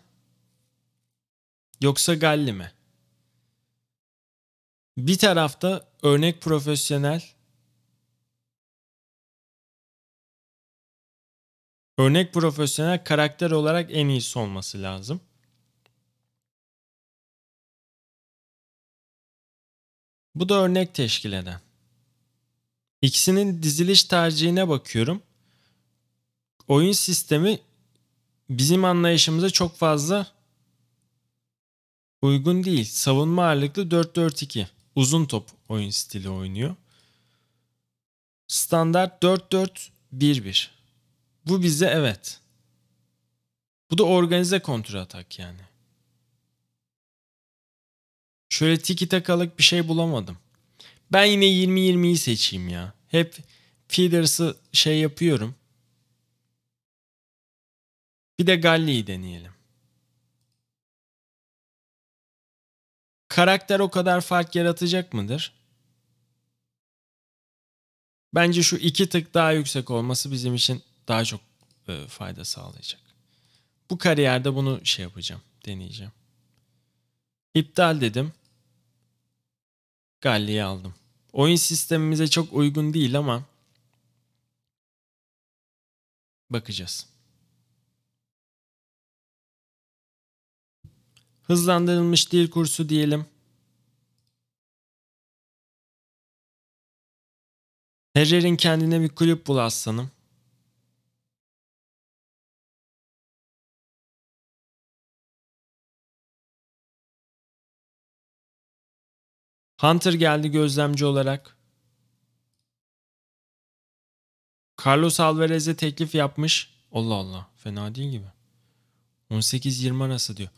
Yoksa Galli mi? Bir tarafta örnek profesyonel örnek profesyonel karakter olarak en iyisi olması lazım. Bu da örnek teşkil eden. İkisinin diziliş tercihine bakıyorum oyun sistemi bizim anlayışımıza çok fazla uygun değil. Savunma ağırlıklı 4-4-2. Uzun top oyun stili oynuyor. Standart 4-4-1-1. Bu bize evet. Bu da organize kontra atak yani. Şöyle tiki takalık bir şey bulamadım. Ben yine 20-20'yi seçeyim ya. Hep feeders'ı şey yapıyorum. Bir de Galli'yi deneyelim. Karakter o kadar fark yaratacak mıdır? Bence şu iki tık daha yüksek olması bizim için daha çok e, fayda sağlayacak. Bu kariyerde bunu şey yapacağım, deneyeceğim. İptal dedim. Galli'yi aldım. Oyun sistemimize çok uygun değil ama bakacağız. hızlandırılmış dil kursu diyelim. Herrer'in kendine bir kulüp bul aslanım. Hunter geldi gözlemci olarak. Carlos Alvarez'e teklif yapmış. Allah Allah fena değil gibi. 18-20 arası diyor.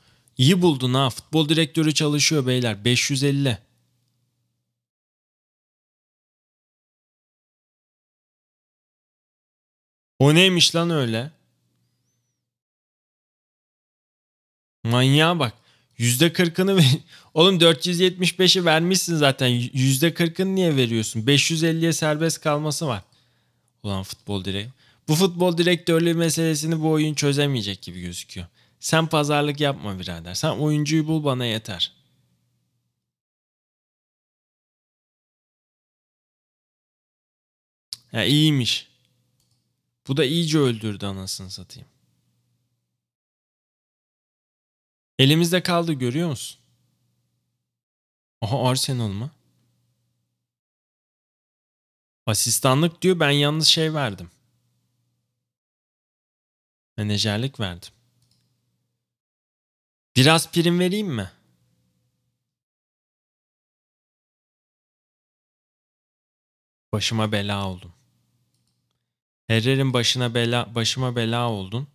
İyi buldun ha. Futbol direktörü çalışıyor beyler. 550. O neymiş lan öyle? Manyağa bak. %40'ını ver... *laughs* Oğlum 475'i vermişsin zaten. %40'ını niye veriyorsun? 550'ye serbest kalması var. Ulan futbol direkt. Bu futbol direktörlüğü meselesini bu oyun çözemeyecek gibi gözüküyor. Sen pazarlık yapma birader. Sen oyuncuyu bul bana yeter. Ya iyiymiş. Bu da iyice öldürdü anasını satayım. Elimizde kaldı görüyor musun? Aha Arsenal mı? Asistanlık diyor ben yalnız şey verdim. Menajerlik verdim. Biraz prim vereyim mi? Başıma bela oldum. Herrer'in başına bela, başıma bela oldun.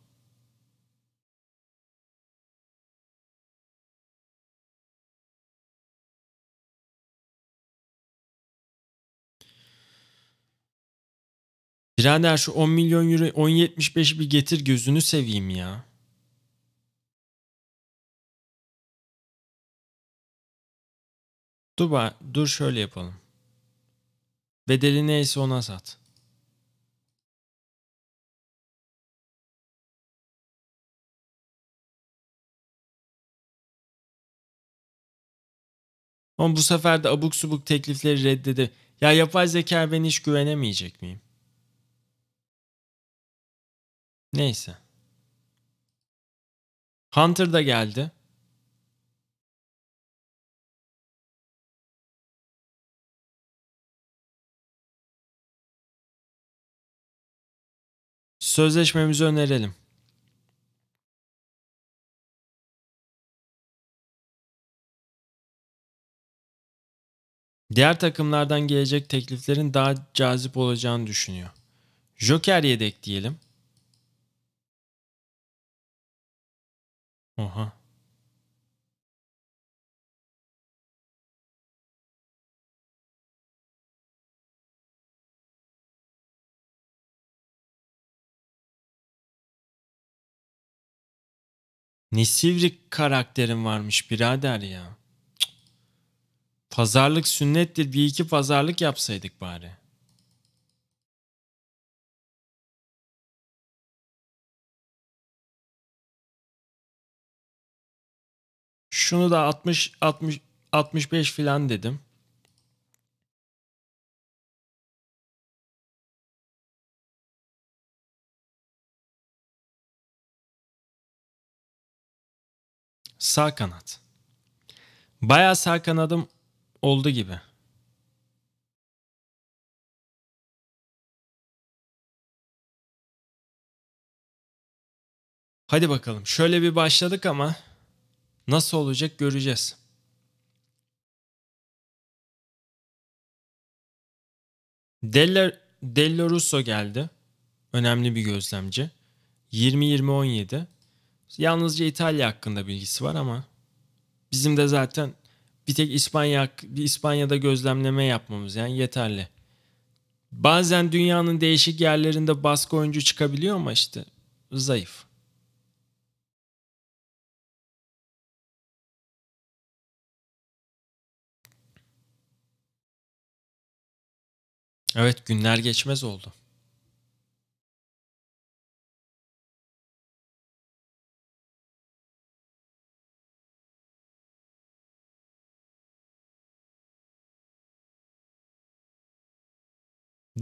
Birader şu 10 milyon euro 10.75'i bir getir gözünü seveyim ya. Duba, dur şöyle yapalım. Bedeli neyse ona sat. Ama bu sefer de abuk subuk teklifleri reddedi. Ya yapay zeka ben hiç güvenemeyecek miyim? Neyse. Hunter da geldi. sözleşmemizi önerelim. Diğer takımlardan gelecek tekliflerin daha cazip olacağını düşünüyor. Joker yedek diyelim. Oha. Ne sivri karakterin varmış birader ya. Pazarlık sünnettir. Bir iki pazarlık yapsaydık bari. Şunu da 60 60 65 filan dedim. Sağ kanat. Baya sağ kanadım oldu gibi. Hadi bakalım. Şöyle bir başladık ama nasıl olacak göreceğiz. Deller, Dello Russo geldi. Önemli bir gözlemci. 20-20-17. Yalnızca İtalya hakkında bilgisi var ama bizim de zaten bir tek İspanya bir İspanya'da gözlemleme yapmamız yani yeterli. Bazen dünyanın değişik yerlerinde baskı oyuncu çıkabiliyor ama işte zayıf. Evet günler geçmez oldu.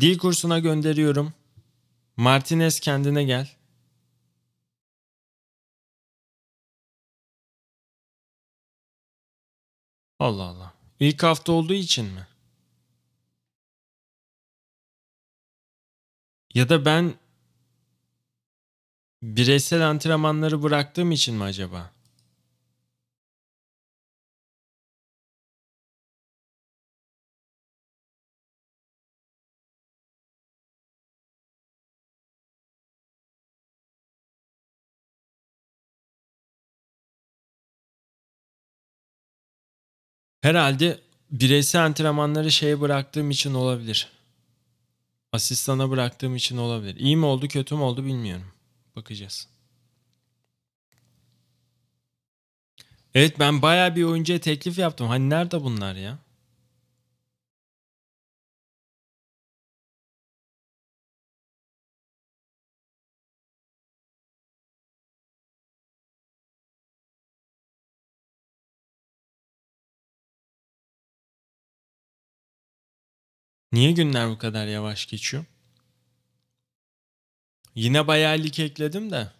Dil kursuna gönderiyorum. Martinez kendine gel. Allah Allah. İlk hafta olduğu için mi? Ya da ben bireysel antrenmanları bıraktığım için mi acaba? Herhalde bireysel antrenmanları şeye bıraktığım için olabilir. Asistana bıraktığım için olabilir. İyi mi oldu kötü mü oldu bilmiyorum. Bakacağız. Evet ben baya bir oyuncuya teklif yaptım. Hani nerede bunlar ya? Niye günler bu kadar yavaş geçiyor? Yine bayağı lik ekledim de.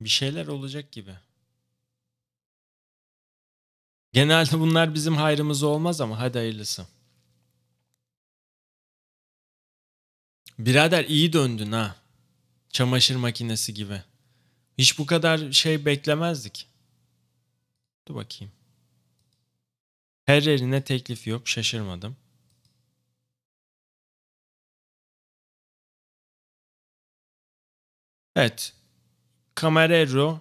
Bir şeyler olacak gibi. Genelde bunlar bizim hayrımız olmaz ama hadi hayırlısı. Birader iyi döndün ha. Çamaşır makinesi gibi. Hiç bu kadar şey beklemezdik. Dur bakayım. Her yerine teklif yok şaşırmadım. Evet. Camarero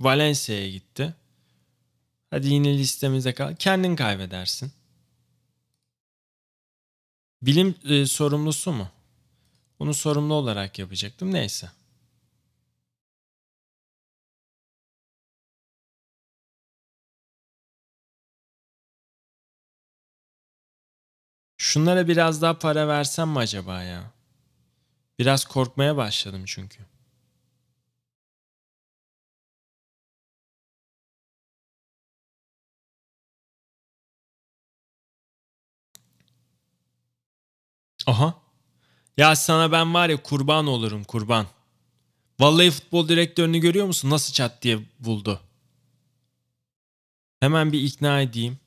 Valencia'ya gitti. Hadi yine listemize kal. Kendin kaybedersin. Bilim e, sorumlusu mu? Bunu sorumlu olarak yapacaktım. Neyse. Şunlara biraz daha para versem mi acaba ya? Biraz korkmaya başladım çünkü. Aha. Ya sana ben var ya kurban olurum kurban. Vallahi futbol direktörünü görüyor musun? Nasıl çat diye buldu. Hemen bir ikna edeyim.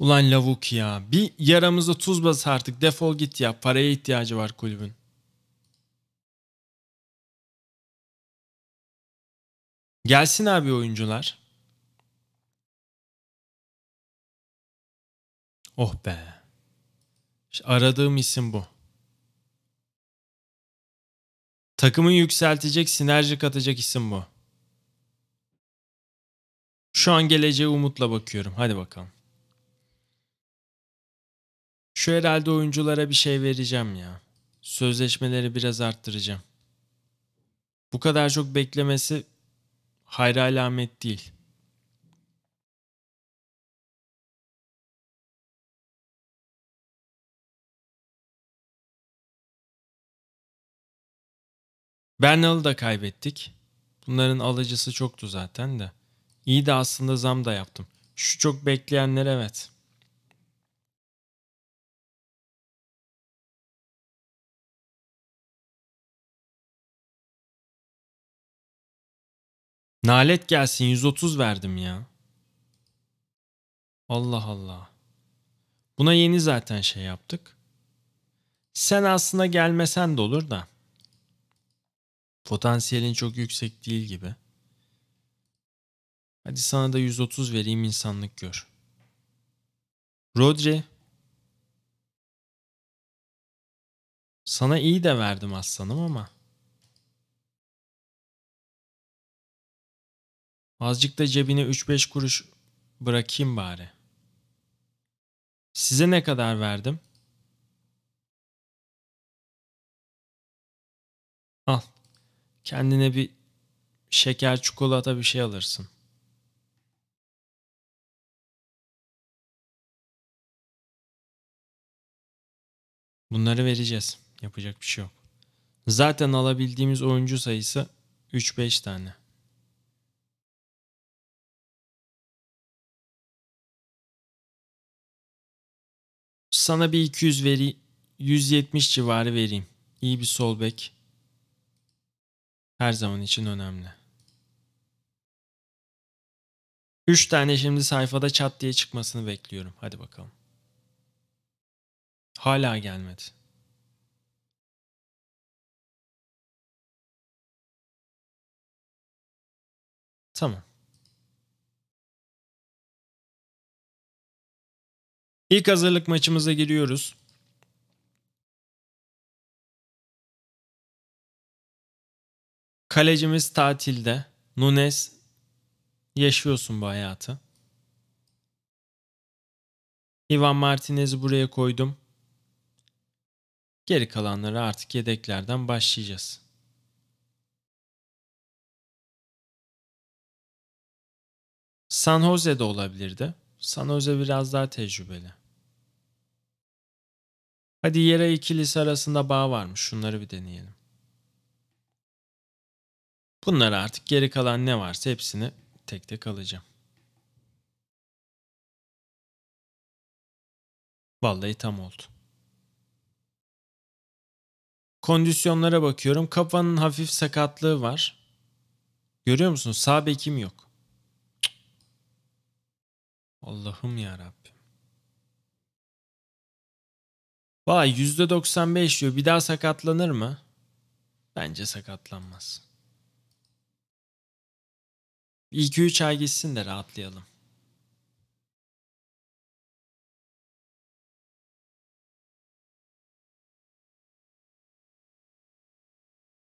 Ulan lavuk ya. Bir yaramıza tuz bas artık. Defol git ya. Paraya ihtiyacı var kulübün. Gelsin abi oyuncular. Oh be. İşte aradığım isim bu. Takımı yükseltecek, sinerji katacak isim bu. Şu an geleceğe umutla bakıyorum. Hadi bakalım. Şu herhalde oyunculara bir şey vereceğim ya. Sözleşmeleri biraz arttıracağım. Bu kadar çok beklemesi hayra alamet değil. Bernal'ı da kaybettik. Bunların alıcısı çoktu zaten de. İyi de aslında zam da yaptım. Şu çok bekleyenler evet. Nalet gelsin 130 verdim ya. Allah Allah. Buna yeni zaten şey yaptık. Sen aslında gelmesen de olur da. Potansiyelin çok yüksek değil gibi. Hadi sana da 130 vereyim insanlık gör. Rodri. Sana iyi de verdim aslanım ama. Azıcık da cebine 3-5 kuruş bırakayım bari. Size ne kadar verdim? Al. Kendine bir şeker çikolata bir şey alırsın. Bunları vereceğiz. Yapacak bir şey yok. Zaten alabildiğimiz oyuncu sayısı 3-5 tane. Sana bir 200 veri 170 civarı vereyim. İyi bir sol bek. Her zaman için önemli. 3 tane şimdi sayfada çat diye çıkmasını bekliyorum. Hadi bakalım. Hala gelmedi. Tamam. İlk hazırlık maçımıza giriyoruz. Kalecimiz tatilde. Nunes yaşıyorsun bu hayatı. Ivan Martinez'i buraya koydum. Geri kalanları artık yedeklerden başlayacağız. San Jose'de olabilirdi. San Jose biraz daha tecrübeli. Hadi yere ikilisi arasında bağ varmış. Şunları bir deneyelim. Bunları artık geri kalan ne varsa hepsini tek tek alacağım. Vallahi tam oldu. Kondisyonlara bakıyorum. Kafanın hafif sakatlığı var. Görüyor musunuz? Sağ bekim yok. Allah'ım ya Rabbim. Valla %95 diyor. Bir daha sakatlanır mı? Bence sakatlanmaz. İlk 3 ay gitsin de rahatlayalım.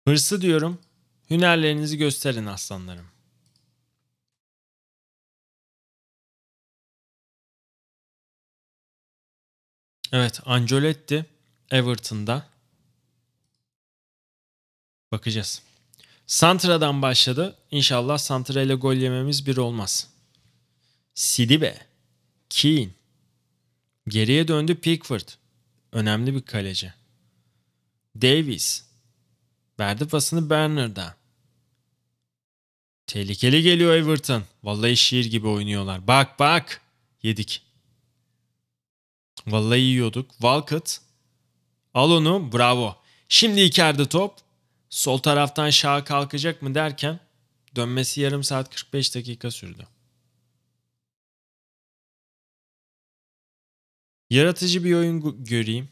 Hırsı diyorum. Hünerlerinizi gösterin aslanlarım. Evet Ancelotti Everton'da. Bakacağız. Santra'dan başladı. İnşallah Santra ile gol yememiz bir olmaz. Sidibe. Keen, Geriye döndü Pickford. Önemli bir kaleci. Davis. Verdi pasını Bernard'a. Tehlikeli geliyor Everton. Vallahi şiir gibi oynuyorlar. Bak bak. Yedik. Vallahi yiyorduk. Walcott. Al onu. Bravo. Şimdi Icardi top. Sol taraftan şaha kalkacak mı derken dönmesi yarım saat 45 dakika sürdü. Yaratıcı bir oyun göreyim.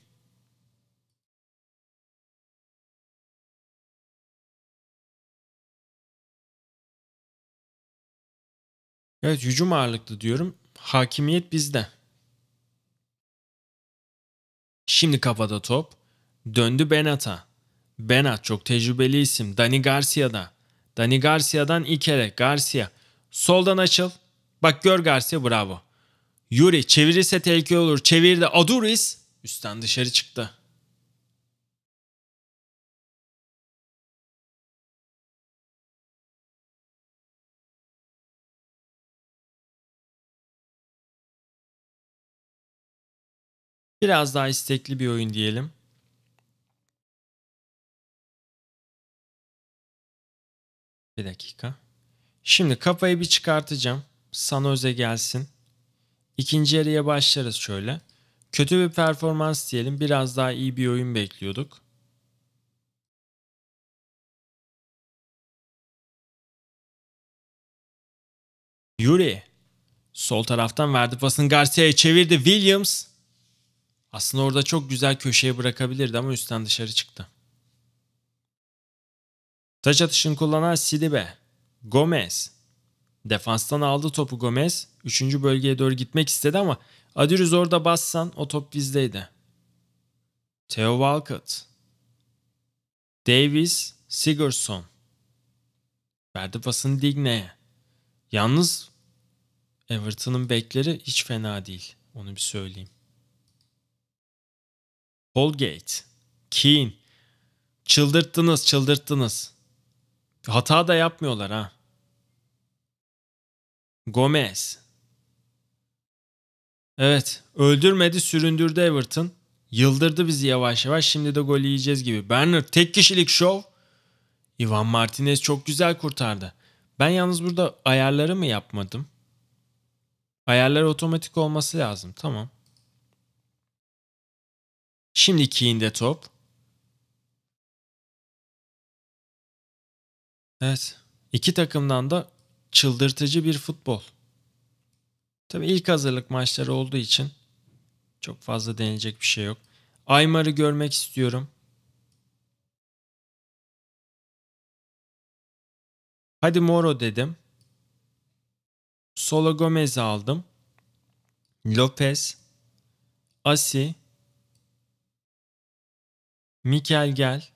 Evet hücum ağırlıklı diyorum. Hakimiyet bizde. Şimdi kafada top. Döndü Benat'a. Benat çok tecrübeli isim. Dani Garcia'da. Dani Garcia'dan Ikere. Garcia. Soldan açıl. Bak gör Garcia bravo. Yuri çevirirse tehlike olur. Çevirdi. Aduriz Üstten dışarı çıktı. Biraz daha istekli bir oyun diyelim. Bir dakika. Şimdi kafayı bir çıkartacağım. Sanöz'e gelsin. İkinci yarıya başlarız şöyle. Kötü bir performans diyelim. Biraz daha iyi bir oyun bekliyorduk. Yuri. Sol taraftan verdi pasını Garcia'ya çevirdi. Williams aslında orada çok güzel köşeye bırakabilirdi ama üstten dışarı çıktı. Taç atışını kullanan Sidibe. Gomez. Defanstan aldı topu Gomez. Üçüncü bölgeye doğru gitmek istedi ama Adürüz orada bassan o top bizdeydi. Theo Walcott. Davis Sigurdsson. Verdi pasını Digne'ye. Yalnız Everton'ın bekleri hiç fena değil. Onu bir söyleyeyim. Holgate, Keane. Çıldırttınız, çıldırttınız. Hata da yapmıyorlar ha. Gomez. Evet, öldürmedi, süründürdü Everton. Yıldırdı bizi yavaş yavaş. Şimdi de gol yiyeceğiz gibi. Bernard tek kişilik şov. Ivan Martinez çok güzel kurtardı. Ben yalnız burada ayarları mı yapmadım? Ayarlar otomatik olması lazım. Tamam. Şimdi Şimdikinde top. Evet. İki takımdan da çıldırtıcı bir futbol. Tabi ilk hazırlık maçları olduğu için çok fazla denilecek bir şey yok. Aymar'ı görmek istiyorum. Hadi Moro dedim. Sola Gomez'i aldım. Lopez, Asi, Mikel gel.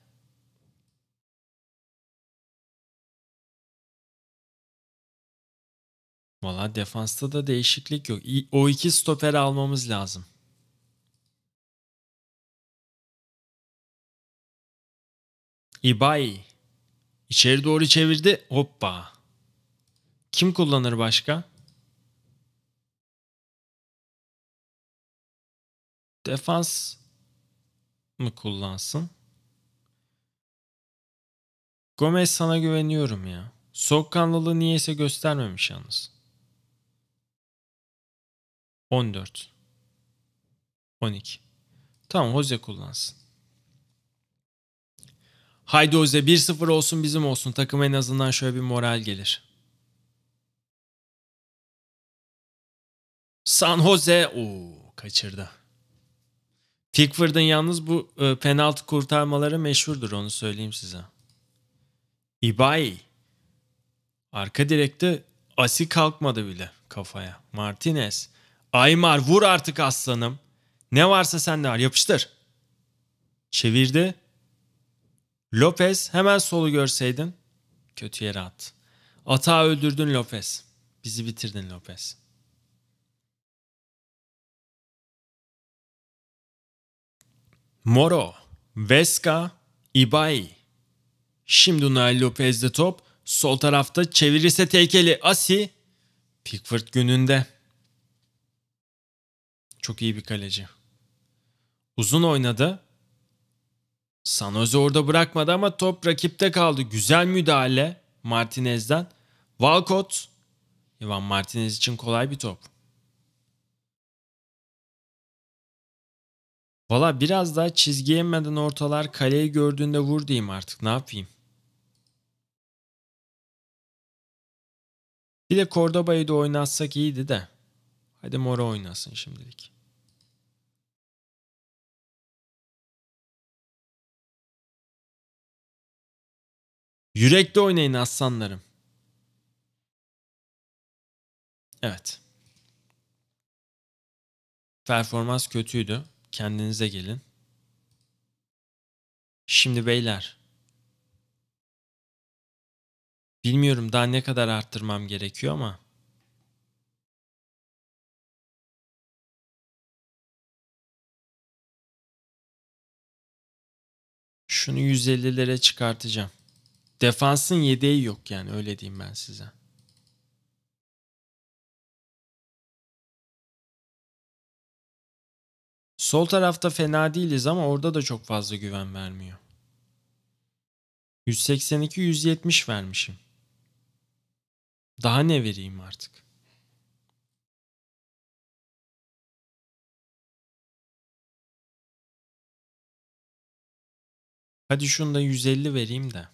Valla defansta da değişiklik yok. O iki stoper almamız lazım. İbay İçeri doğru çevirdi. Hoppa. Kim kullanır başka? Defans mı kullansın? Gomez sana güveniyorum ya. Soğukkanlılığı niyeyse göstermemiş yalnız. 14 12 Tamam Jose kullansın. Haydi Jose, 1-0 olsun bizim olsun. Takım en azından şöyle bir moral gelir. San Jose. Oo, kaçırdı. Pickford'ın yalnız bu e, penaltı kurtarmaları meşhurdur onu söyleyeyim size. Ibai arka direkte asi kalkmadı bile kafaya. Martinez. Aymar vur artık aslanım. Ne varsa sende var yapıştır. Çevirdi. Lopez hemen solu görseydin. Kötü yere at. Ata öldürdün Lopez. Bizi bitirdin Lopez. Moro, Vesca, Ibai. Şimdi Nail Lopez'de top. Sol tarafta çevirirse tehlikeli Asi. Pickford gününde. Çok iyi bir kaleci. Uzun oynadı. Sanoz orada bırakmadı ama top rakipte kaldı. Güzel müdahale Martinez'den. Walcott. Ivan Martinez için kolay bir top. Valla biraz daha çizgi yemeden ortalar kaleyi gördüğünde vur diyeyim artık ne yapayım. Bir de Cordoba'yı da oynatsak iyiydi de. Hadi Mora oynasın şimdilik. Yürekte oynayın aslanlarım. Evet. Performans kötüydü. Kendinize gelin. Şimdi beyler. Bilmiyorum daha ne kadar arttırmam gerekiyor ama şunu 150'lere çıkartacağım. Defansın yedeği yok yani öyle diyeyim ben size. Sol tarafta fena değiliz ama orada da çok fazla güven vermiyor. 182-170 vermişim. Daha ne vereyim artık? Hadi şunu da 150 vereyim de.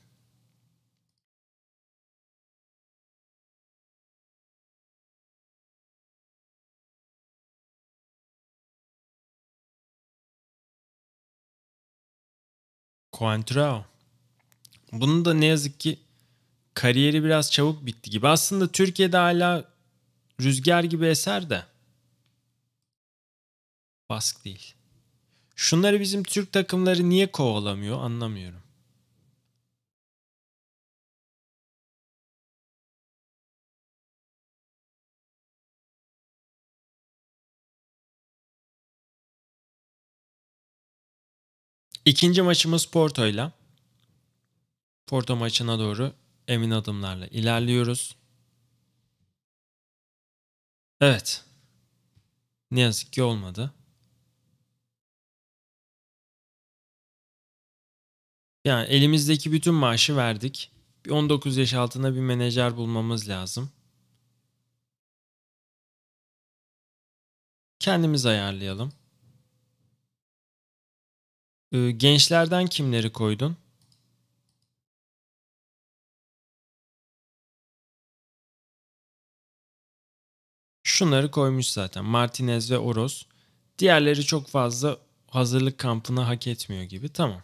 Cointreau. Bunun da ne yazık ki kariyeri biraz çabuk bitti gibi. Aslında Türkiye'de hala rüzgar gibi eser de. Bask değil. Şunları bizim Türk takımları niye kovalamıyor anlamıyorum. İkinci maçımız Porto'yla. Porto maçına doğru emin adımlarla ilerliyoruz. Evet. Ne yazık ki olmadı. Yani elimizdeki bütün maaşı verdik. 19 yaş altına bir menajer bulmamız lazım. Kendimiz ayarlayalım. Ee, gençlerden kimleri koydun? Şunları koymuş zaten. Martinez ve Oroz. Diğerleri çok fazla hazırlık kampını hak etmiyor gibi. Tamam.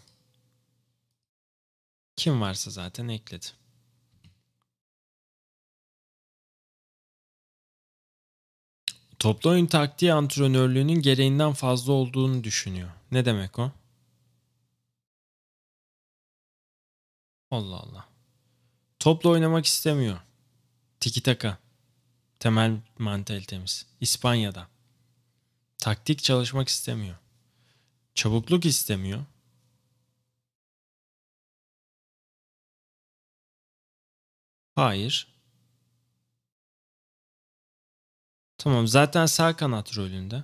Kim varsa zaten ekledi. Toplu oyun taktiği antrenörlüğünün gereğinden fazla olduğunu düşünüyor. Ne demek o? Allah Allah. Topla oynamak istemiyor. Tiki taka. Temel mantalitemiz. İspanya'da. Taktik çalışmak istemiyor. Çabukluk istemiyor. Hayır. Tamam zaten sağ kanat rolünde.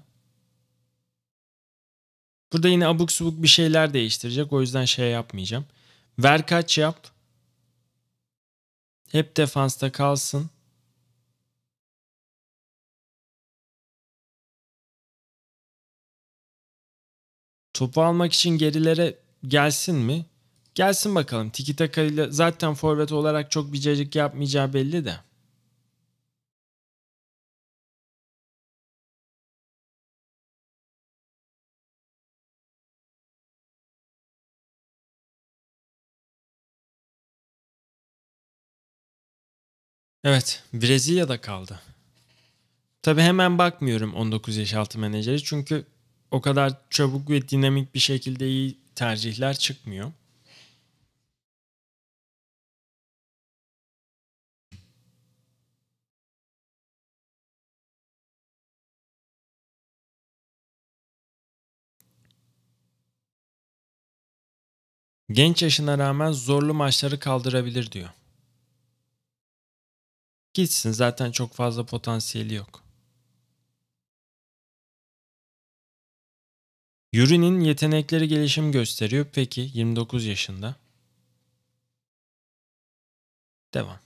Burada yine abuk subuk bir şeyler değiştirecek o yüzden şey yapmayacağım. Ver kaç yap. Hep defansta kalsın. Topu almak için gerilere gelsin mi? Gelsin bakalım. Tiki taka ile zaten forvet olarak çok bir cacık yapmayacağı belli de. Evet Brezilya'da kaldı. Tabi hemen bakmıyorum 19 yaş altı menajeri çünkü o kadar çabuk ve dinamik bir şekilde iyi tercihler çıkmıyor. Genç yaşına rağmen zorlu maçları kaldırabilir diyor. Gitsin zaten çok fazla potansiyeli yok. Yuri'nin yetenekleri gelişim gösteriyor. Peki 29 yaşında. Devam.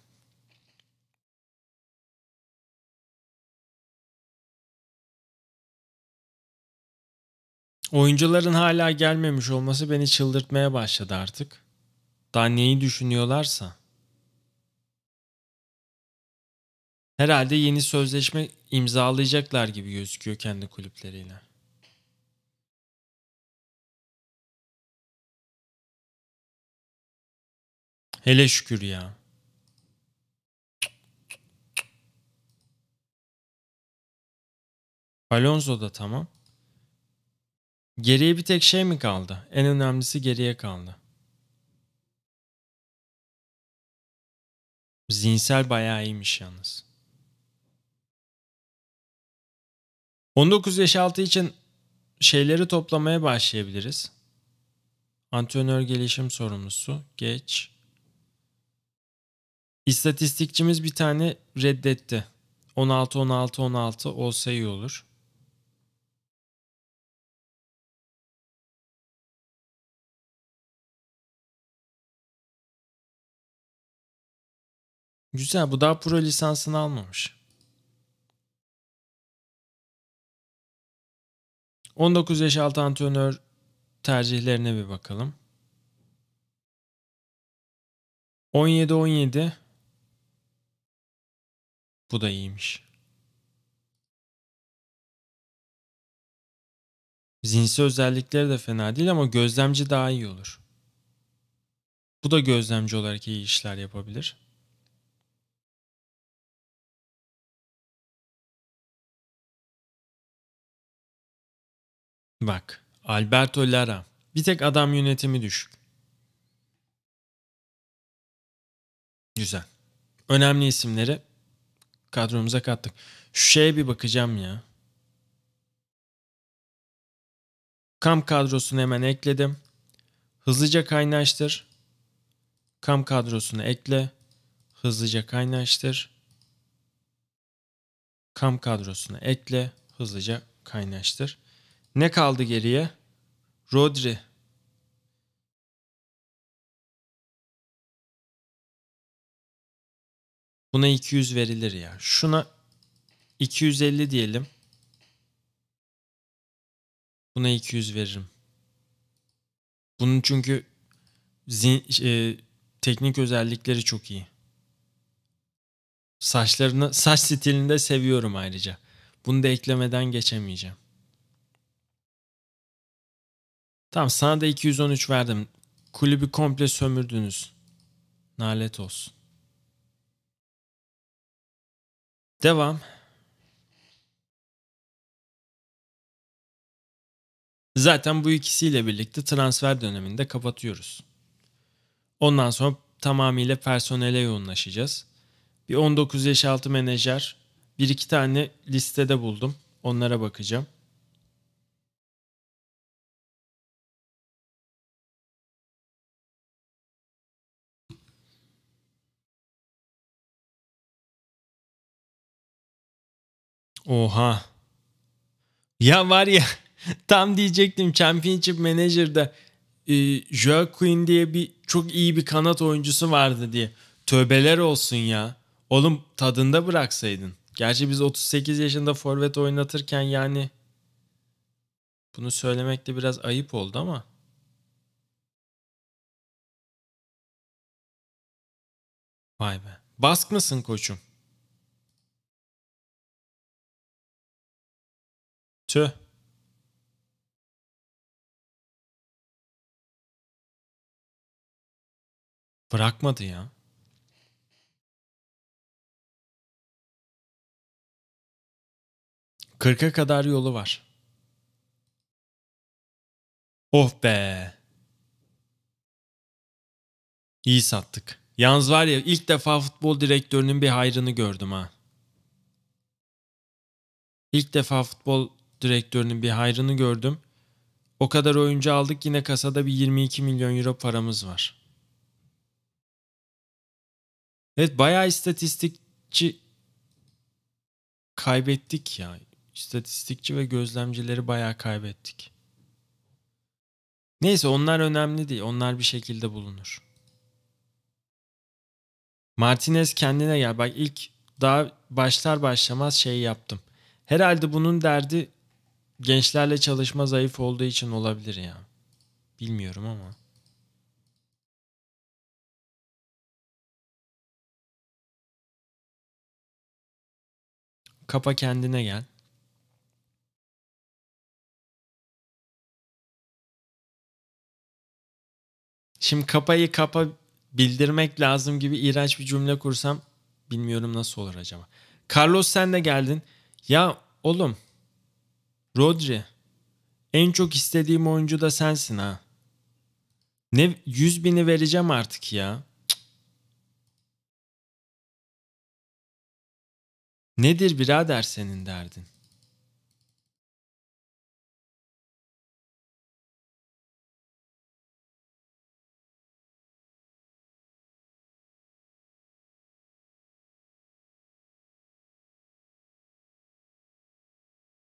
Oyuncuların hala gelmemiş olması beni çıldırtmaya başladı artık. Daha neyi düşünüyorlarsa. herhalde yeni sözleşme imzalayacaklar gibi gözüküyor kendi kulüpleriyle. Hele şükür ya. Alonso da tamam. Geriye bir tek şey mi kaldı? En önemlisi geriye kaldı. Zinsel bayağı iyiymiş yalnız. 19 yaş altı için şeyleri toplamaya başlayabiliriz. Antrenör gelişim sorumlusu. Geç. İstatistikçimiz bir tane reddetti. 16 16 16 olsa iyi olur. Güzel bu daha pro lisansını almamış. 19 yaş altı antrenör tercihlerine bir bakalım. 17-17 bu da iyiymiş. Zihinsel özellikleri de fena değil ama gözlemci daha iyi olur. Bu da gözlemci olarak iyi işler yapabilir. Bak, Alberto Lara. Bir tek adam yönetimi düşük. Güzel. Önemli isimleri kadromuza kattık. Şu şeye bir bakacağım ya. Kam kadrosunu hemen ekledim. Hızlıca kaynaştır. Kam kadrosunu ekle. Hızlıca kaynaştır. Kam kadrosunu ekle. Hızlıca kaynaştır. Ne kaldı geriye? Rodri. Buna 200 verilir ya. Şuna 250 diyelim. Buna 200 veririm. Bunun çünkü zin, e, teknik özellikleri çok iyi. Saçlarını saç stilini de seviyorum ayrıca. Bunu da eklemeden geçemeyeceğim. Tamam sana da 213 verdim. Kulübü komple sömürdünüz. Nalet olsun. Devam. Zaten bu ikisiyle birlikte transfer döneminde kapatıyoruz. Ondan sonra tamamıyla personele yoğunlaşacağız. Bir 19 yaş altı menajer, bir iki tane listede buldum. Onlara bakacağım. Oha. Ya var ya *laughs* tam diyecektim Championship Manager'da e, Joaquin diye bir çok iyi bir kanat oyuncusu vardı diye. Tövbeler olsun ya. Oğlum tadında bıraksaydın. Gerçi biz 38 yaşında forvet oynatırken yani bunu söylemek de biraz ayıp oldu ama. Vay be. Bask mısın koçum? Tüh. Bırakmadı ya. Kırka kadar yolu var. Oh be. İyi sattık. Yalnız var ya ilk defa futbol direktörünün bir hayrını gördüm ha. İlk defa futbol direktörünün bir hayrını gördüm. O kadar oyuncu aldık yine kasada bir 22 milyon euro paramız var. Evet bayağı istatistikçi kaybettik ya. İstatistikçi ve gözlemcileri bayağı kaybettik. Neyse onlar önemli değil. Onlar bir şekilde bulunur. Martinez kendine gel. Bak ilk daha başlar başlamaz şey yaptım. Herhalde bunun derdi gençlerle çalışma zayıf olduğu için olabilir ya. Bilmiyorum ama. Kapa kendine gel. Şimdi kapayı kapa bildirmek lazım gibi iğrenç bir cümle kursam bilmiyorum nasıl olur acaba. Carlos sen de geldin. Ya oğlum Rodri. En çok istediğim oyuncu da sensin ha. Ne 100 bini vereceğim artık ya. Nedir birader senin derdin?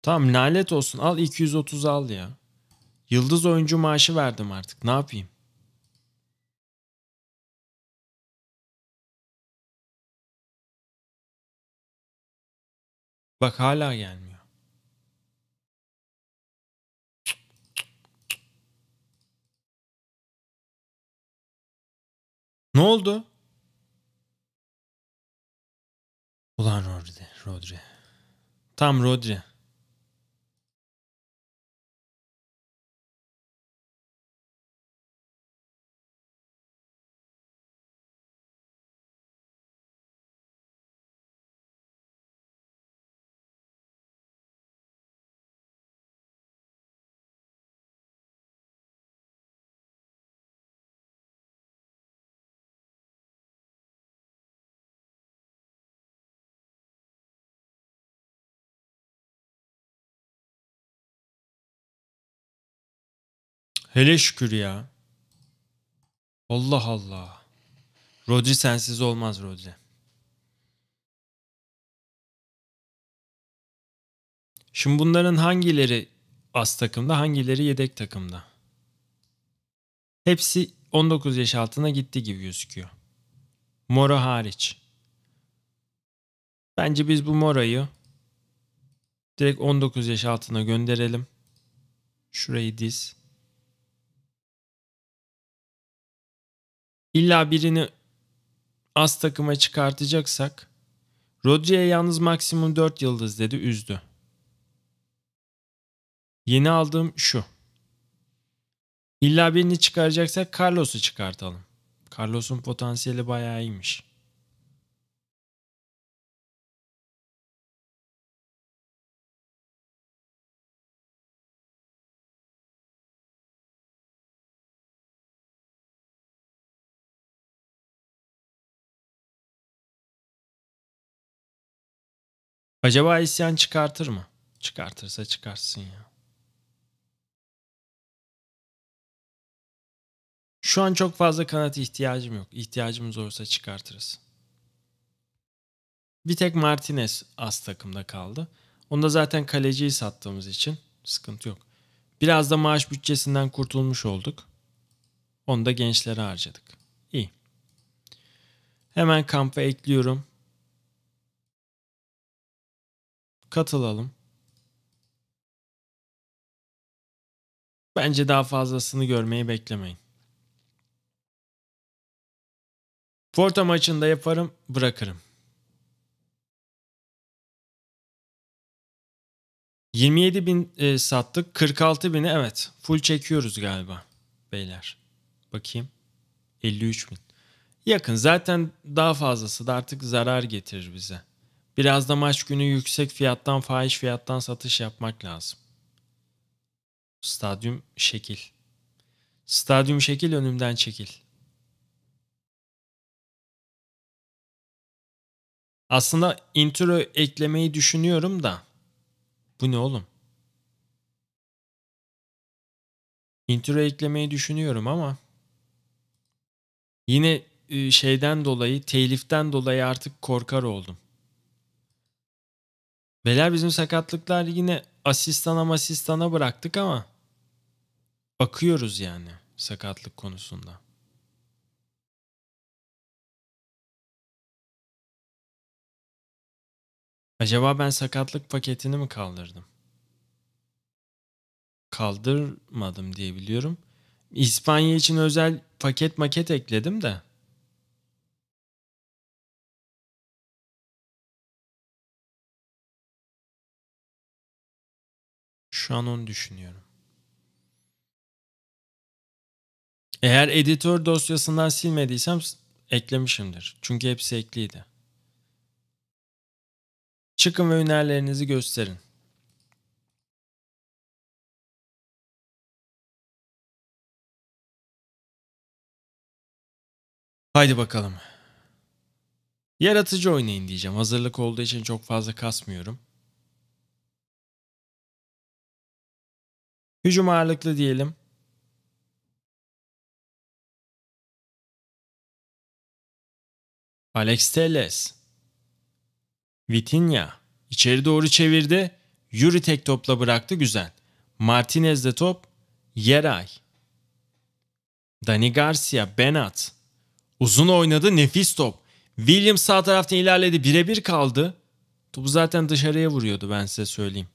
Tamam lanet olsun al 230 al ya. Yıldız oyuncu maaşı verdim artık ne yapayım? Bak hala gelmiyor. Ne oldu? Ulan Rodri, Rodri. Tam Rodri. Hele şükür ya. Allah Allah. Rodri sensiz olmaz Rodri. Şimdi bunların hangileri as takımda, hangileri yedek takımda? Hepsi 19 yaş altına gitti gibi gözüküyor. Mora hariç. Bence biz bu Mora'yı direkt 19 yaş altına gönderelim. Şurayı diz. İlla birini az takıma çıkartacaksak Rodri'ye yalnız maksimum 4 yıldız dedi üzdü. Yeni aldığım şu. İlla birini çıkaracaksak Carlos'u çıkartalım. Carlos'un potansiyeli bayağı iyiymiş. Acaba isyan çıkartır mı? Çıkartırsa çıkarsın ya. Şu an çok fazla kanat ihtiyacım yok. İhtiyacımız olursa çıkartırız. Bir tek Martinez az takımda kaldı. Onda zaten kaleciyi sattığımız için sıkıntı yok. Biraz da maaş bütçesinden kurtulmuş olduk. Onu da gençlere harcadık. İyi. Hemen kampa ekliyorum. Katılalım. Bence daha fazlasını görmeyi beklemeyin. Forta maçında yaparım, bırakırım. 27 bin e, sattık. 46 bini evet. Full çekiyoruz galiba beyler. Bakayım. 53 bin. Yakın. Zaten daha fazlası da artık zarar getirir bize. Biraz da maç günü yüksek fiyattan faiz fiyattan satış yapmak lazım. Stadyum şekil. Stadyum şekil önümden çekil. Aslında intro eklemeyi düşünüyorum da. Bu ne oğlum? Intro eklemeyi düşünüyorum ama yine ıı, şeyden dolayı, teliften dolayı artık korkar oldum. Beler bizim sakatlıklar yine asistana masistana bıraktık ama bakıyoruz yani sakatlık konusunda. Acaba ben sakatlık paketini mi kaldırdım? Kaldırmadım diye biliyorum. İspanya için özel paket maket ekledim de. Şu an onu düşünüyorum. Eğer editör dosyasından silmediysem eklemişimdir. Çünkü hepsi ekliydi. Çıkın ve önerilerinizi gösterin. Haydi bakalım. Yaratıcı oynayın diyeceğim. Hazırlık olduğu için çok fazla kasmıyorum. Hücum ağırlıklı diyelim. Alex Telles. Vitinha. içeri doğru çevirdi. Yuri tek topla bıraktı güzel. Martinez de top. Yeray. Dani Garcia. Benat. Uzun oynadı. Nefis top. William sağ taraftan ilerledi. Birebir kaldı. Topu zaten dışarıya vuruyordu ben size söyleyeyim.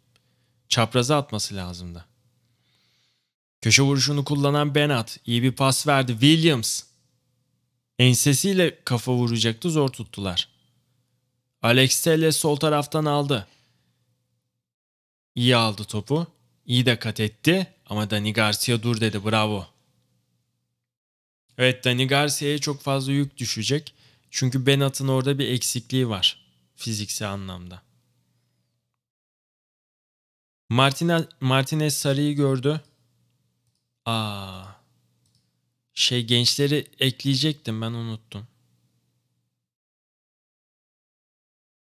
Çapraza atması lazımdı. Köşe vuruşunu kullanan Benat. iyi bir pas verdi. Williams. Ensesiyle kafa vuracaktı zor tuttular. Alex Telles sol taraftan aldı. İyi aldı topu. İyi de kat etti ama Dani Garcia dur dedi bravo. Evet Dani Garcia'ya çok fazla yük düşecek. Çünkü Benat'ın orada bir eksikliği var fiziksel anlamda. Martina, Martinez sarıyı gördü. Aa. Şey gençleri ekleyecektim ben unuttum.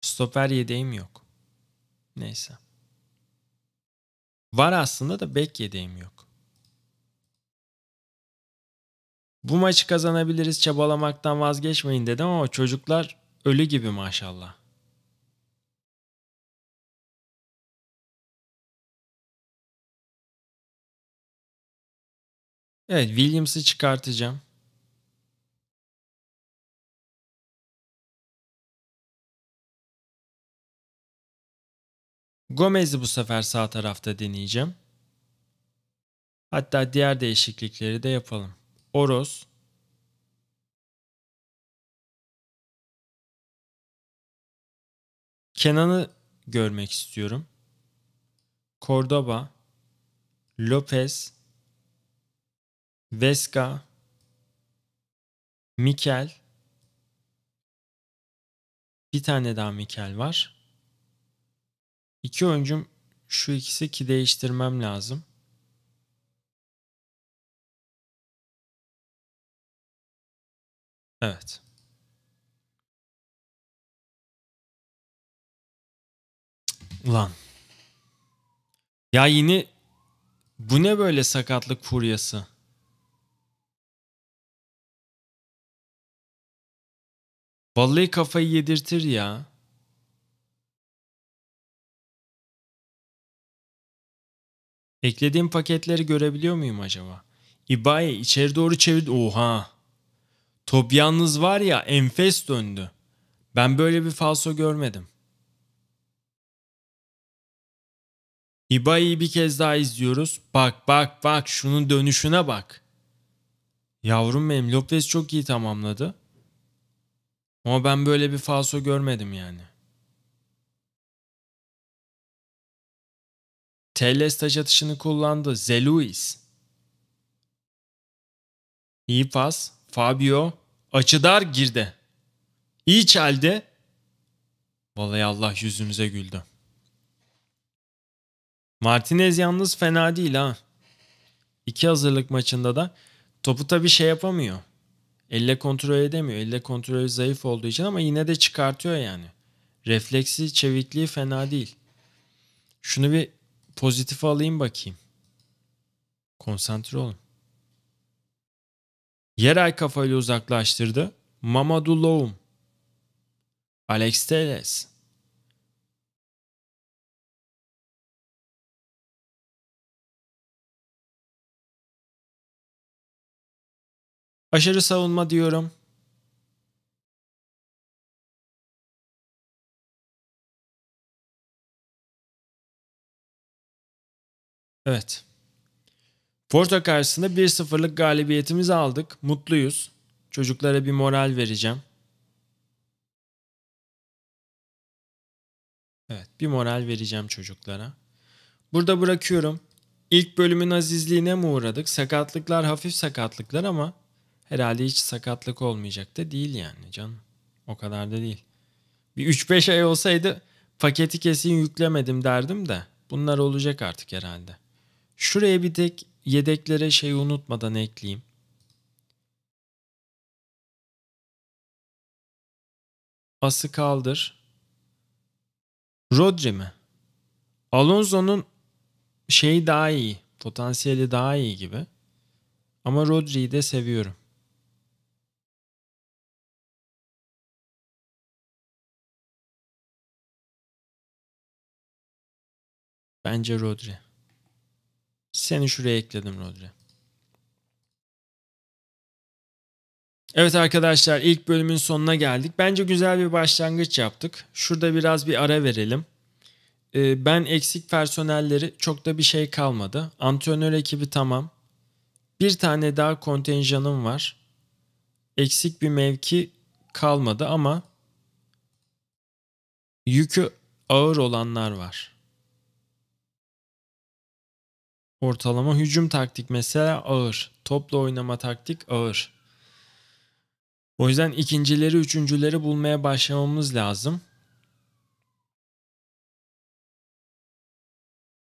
Stoper yedeğim yok. Neyse. Var aslında da bek yedeğim yok. Bu maçı kazanabiliriz çabalamaktan vazgeçmeyin dedim ama çocuklar ölü gibi maşallah. Evet Williams'ı çıkartacağım. Gomez'i bu sefer sağ tarafta deneyeceğim. Hatta diğer değişiklikleri de yapalım. Oroz. Kenan'ı görmek istiyorum. Cordoba. Lopez. Veska, Mikel, bir tane daha Mikel var. İki oyuncum şu ikisi ki değiştirmem lazım. Evet. Ulan. Ya yine bu ne böyle sakatlık furyası? Vallahi kafayı yedirtir ya. Eklediğim paketleri görebiliyor muyum acaba? İbaye içeri doğru çevirdi Oha. Top yalnız var ya enfes döndü. Ben böyle bir falso görmedim. Hibayi'yi bir kez daha izliyoruz. Bak bak bak şunun dönüşüne bak. Yavrum benim Lopez çok iyi tamamladı. Ama ben böyle bir falso görmedim yani. TL staj atışını kullandı. Zeluis. İyi pas. Fabio. Açıdar girdi. İyi çeldi. Vallahi Allah yüzümüze güldü. Martinez yalnız fena değil ha. İki hazırlık maçında da topu tabii şey yapamıyor. Elle kontrol edemiyor. Elle kontrolü zayıf olduğu için ama yine de çıkartıyor yani. Refleksi, çevikliği fena değil. Şunu bir pozitif alayım bakayım. Konsantre olun. Yeray kafayla uzaklaştırdı. Mamadou Loum. Alex Teles. Aşırı savunma diyorum. Evet. Porto karşısında 1-0'lık galibiyetimizi aldık. Mutluyuz. Çocuklara bir moral vereceğim. Evet, bir moral vereceğim çocuklara. Burada bırakıyorum. İlk bölümün azizliğine mi uğradık? Sakatlıklar hafif sakatlıklar ama herhalde hiç sakatlık olmayacak da değil yani can. O kadar da değil. Bir 3-5 ay olsaydı paketi kesin yüklemedim derdim de bunlar olacak artık herhalde. Şuraya bir tek yedeklere şey unutmadan ekleyeyim. Bası kaldır. Rodri mi? Alonso'nun şeyi daha iyi. Potansiyeli daha iyi gibi. Ama Rodri'yi de seviyorum. Bence Rodri. Seni şuraya ekledim Rodri. Evet arkadaşlar ilk bölümün sonuna geldik. Bence güzel bir başlangıç yaptık. Şurada biraz bir ara verelim. Ee, ben eksik personelleri çok da bir şey kalmadı. Antrenör ekibi tamam. Bir tane daha kontenjanım var. Eksik bir mevki kalmadı ama yükü ağır olanlar var. Ortalama hücum taktik mesela ağır. Topla oynama taktik ağır. O yüzden ikincileri, üçüncüleri bulmaya başlamamız lazım.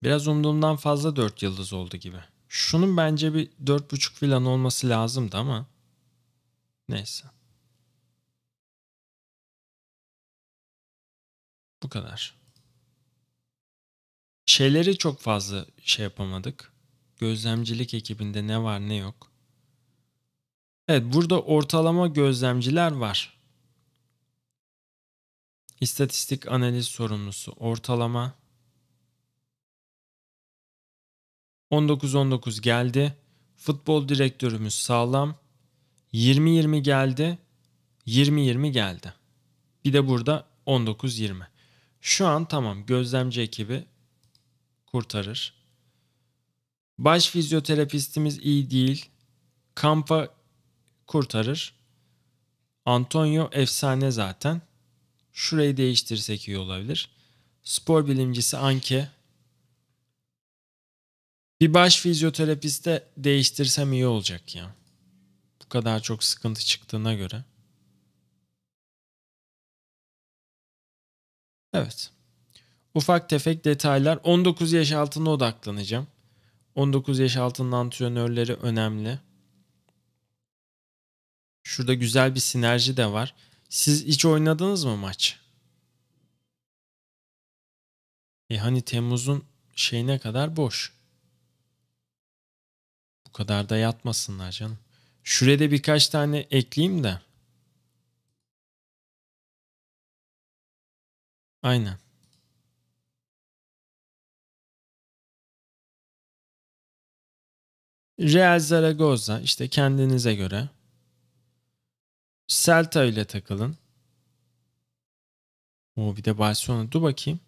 Biraz umduğumdan fazla 4 yıldız oldu gibi. Şunun bence bir 4.5 filan olması lazımdı ama neyse. Bu kadar şeyleri çok fazla şey yapamadık. Gözlemcilik ekibinde ne var ne yok. Evet burada ortalama gözlemciler var. İstatistik analiz sorumlusu ortalama 19-19 geldi. Futbol direktörümüz sağlam. 20-20 geldi. 20-20 geldi. Bir de burada 19-20. Şu an tamam gözlemci ekibi kurtarır. Baş fizyoterapistimiz iyi değil. Kampa kurtarır. Antonio efsane zaten. Şurayı değiştirsek iyi olabilir. Spor bilimcisi Anke. Bir baş fizyoterapiste değiştirsem iyi olacak ya. Bu kadar çok sıkıntı çıktığına göre. Evet. Ufak tefek detaylar. 19 yaş altına odaklanacağım. 19 yaş altından antrenörleri önemli. Şurada güzel bir sinerji de var. Siz hiç oynadınız mı maç? E hani Temmuz'un şeyine kadar boş. Bu kadar da yatmasınlar canım. Şurada birkaç tane ekleyeyim de. Aynen. Real Zaragoza işte kendinize göre. Celta ile takılın. O bir de Barcelona. Dur bakayım.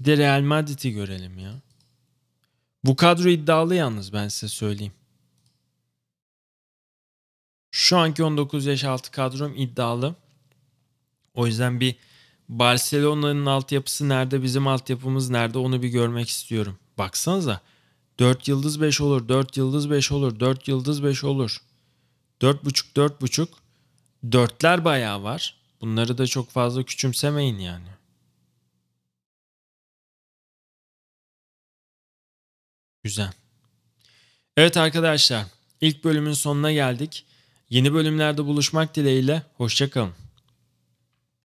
Bir de Real Madrid'i görelim ya. Bu kadro iddialı yalnız ben size söyleyeyim. Şu anki 19 yaş altı kadrom iddialı. O yüzden bir Barcelona'nın altyapısı nerede, bizim altyapımız nerede onu bir görmek istiyorum. Baksanıza. 4 yıldız 5 olur, 4 yıldız 5 olur, 4 yıldız 5 olur. 4,5 4,5 dörtler bayağı var. Bunları da çok fazla küçümsemeyin yani. Güzel. Evet arkadaşlar, ilk bölümün sonuna geldik. Yeni bölümlerde buluşmak dileğiyle hoşçakalın.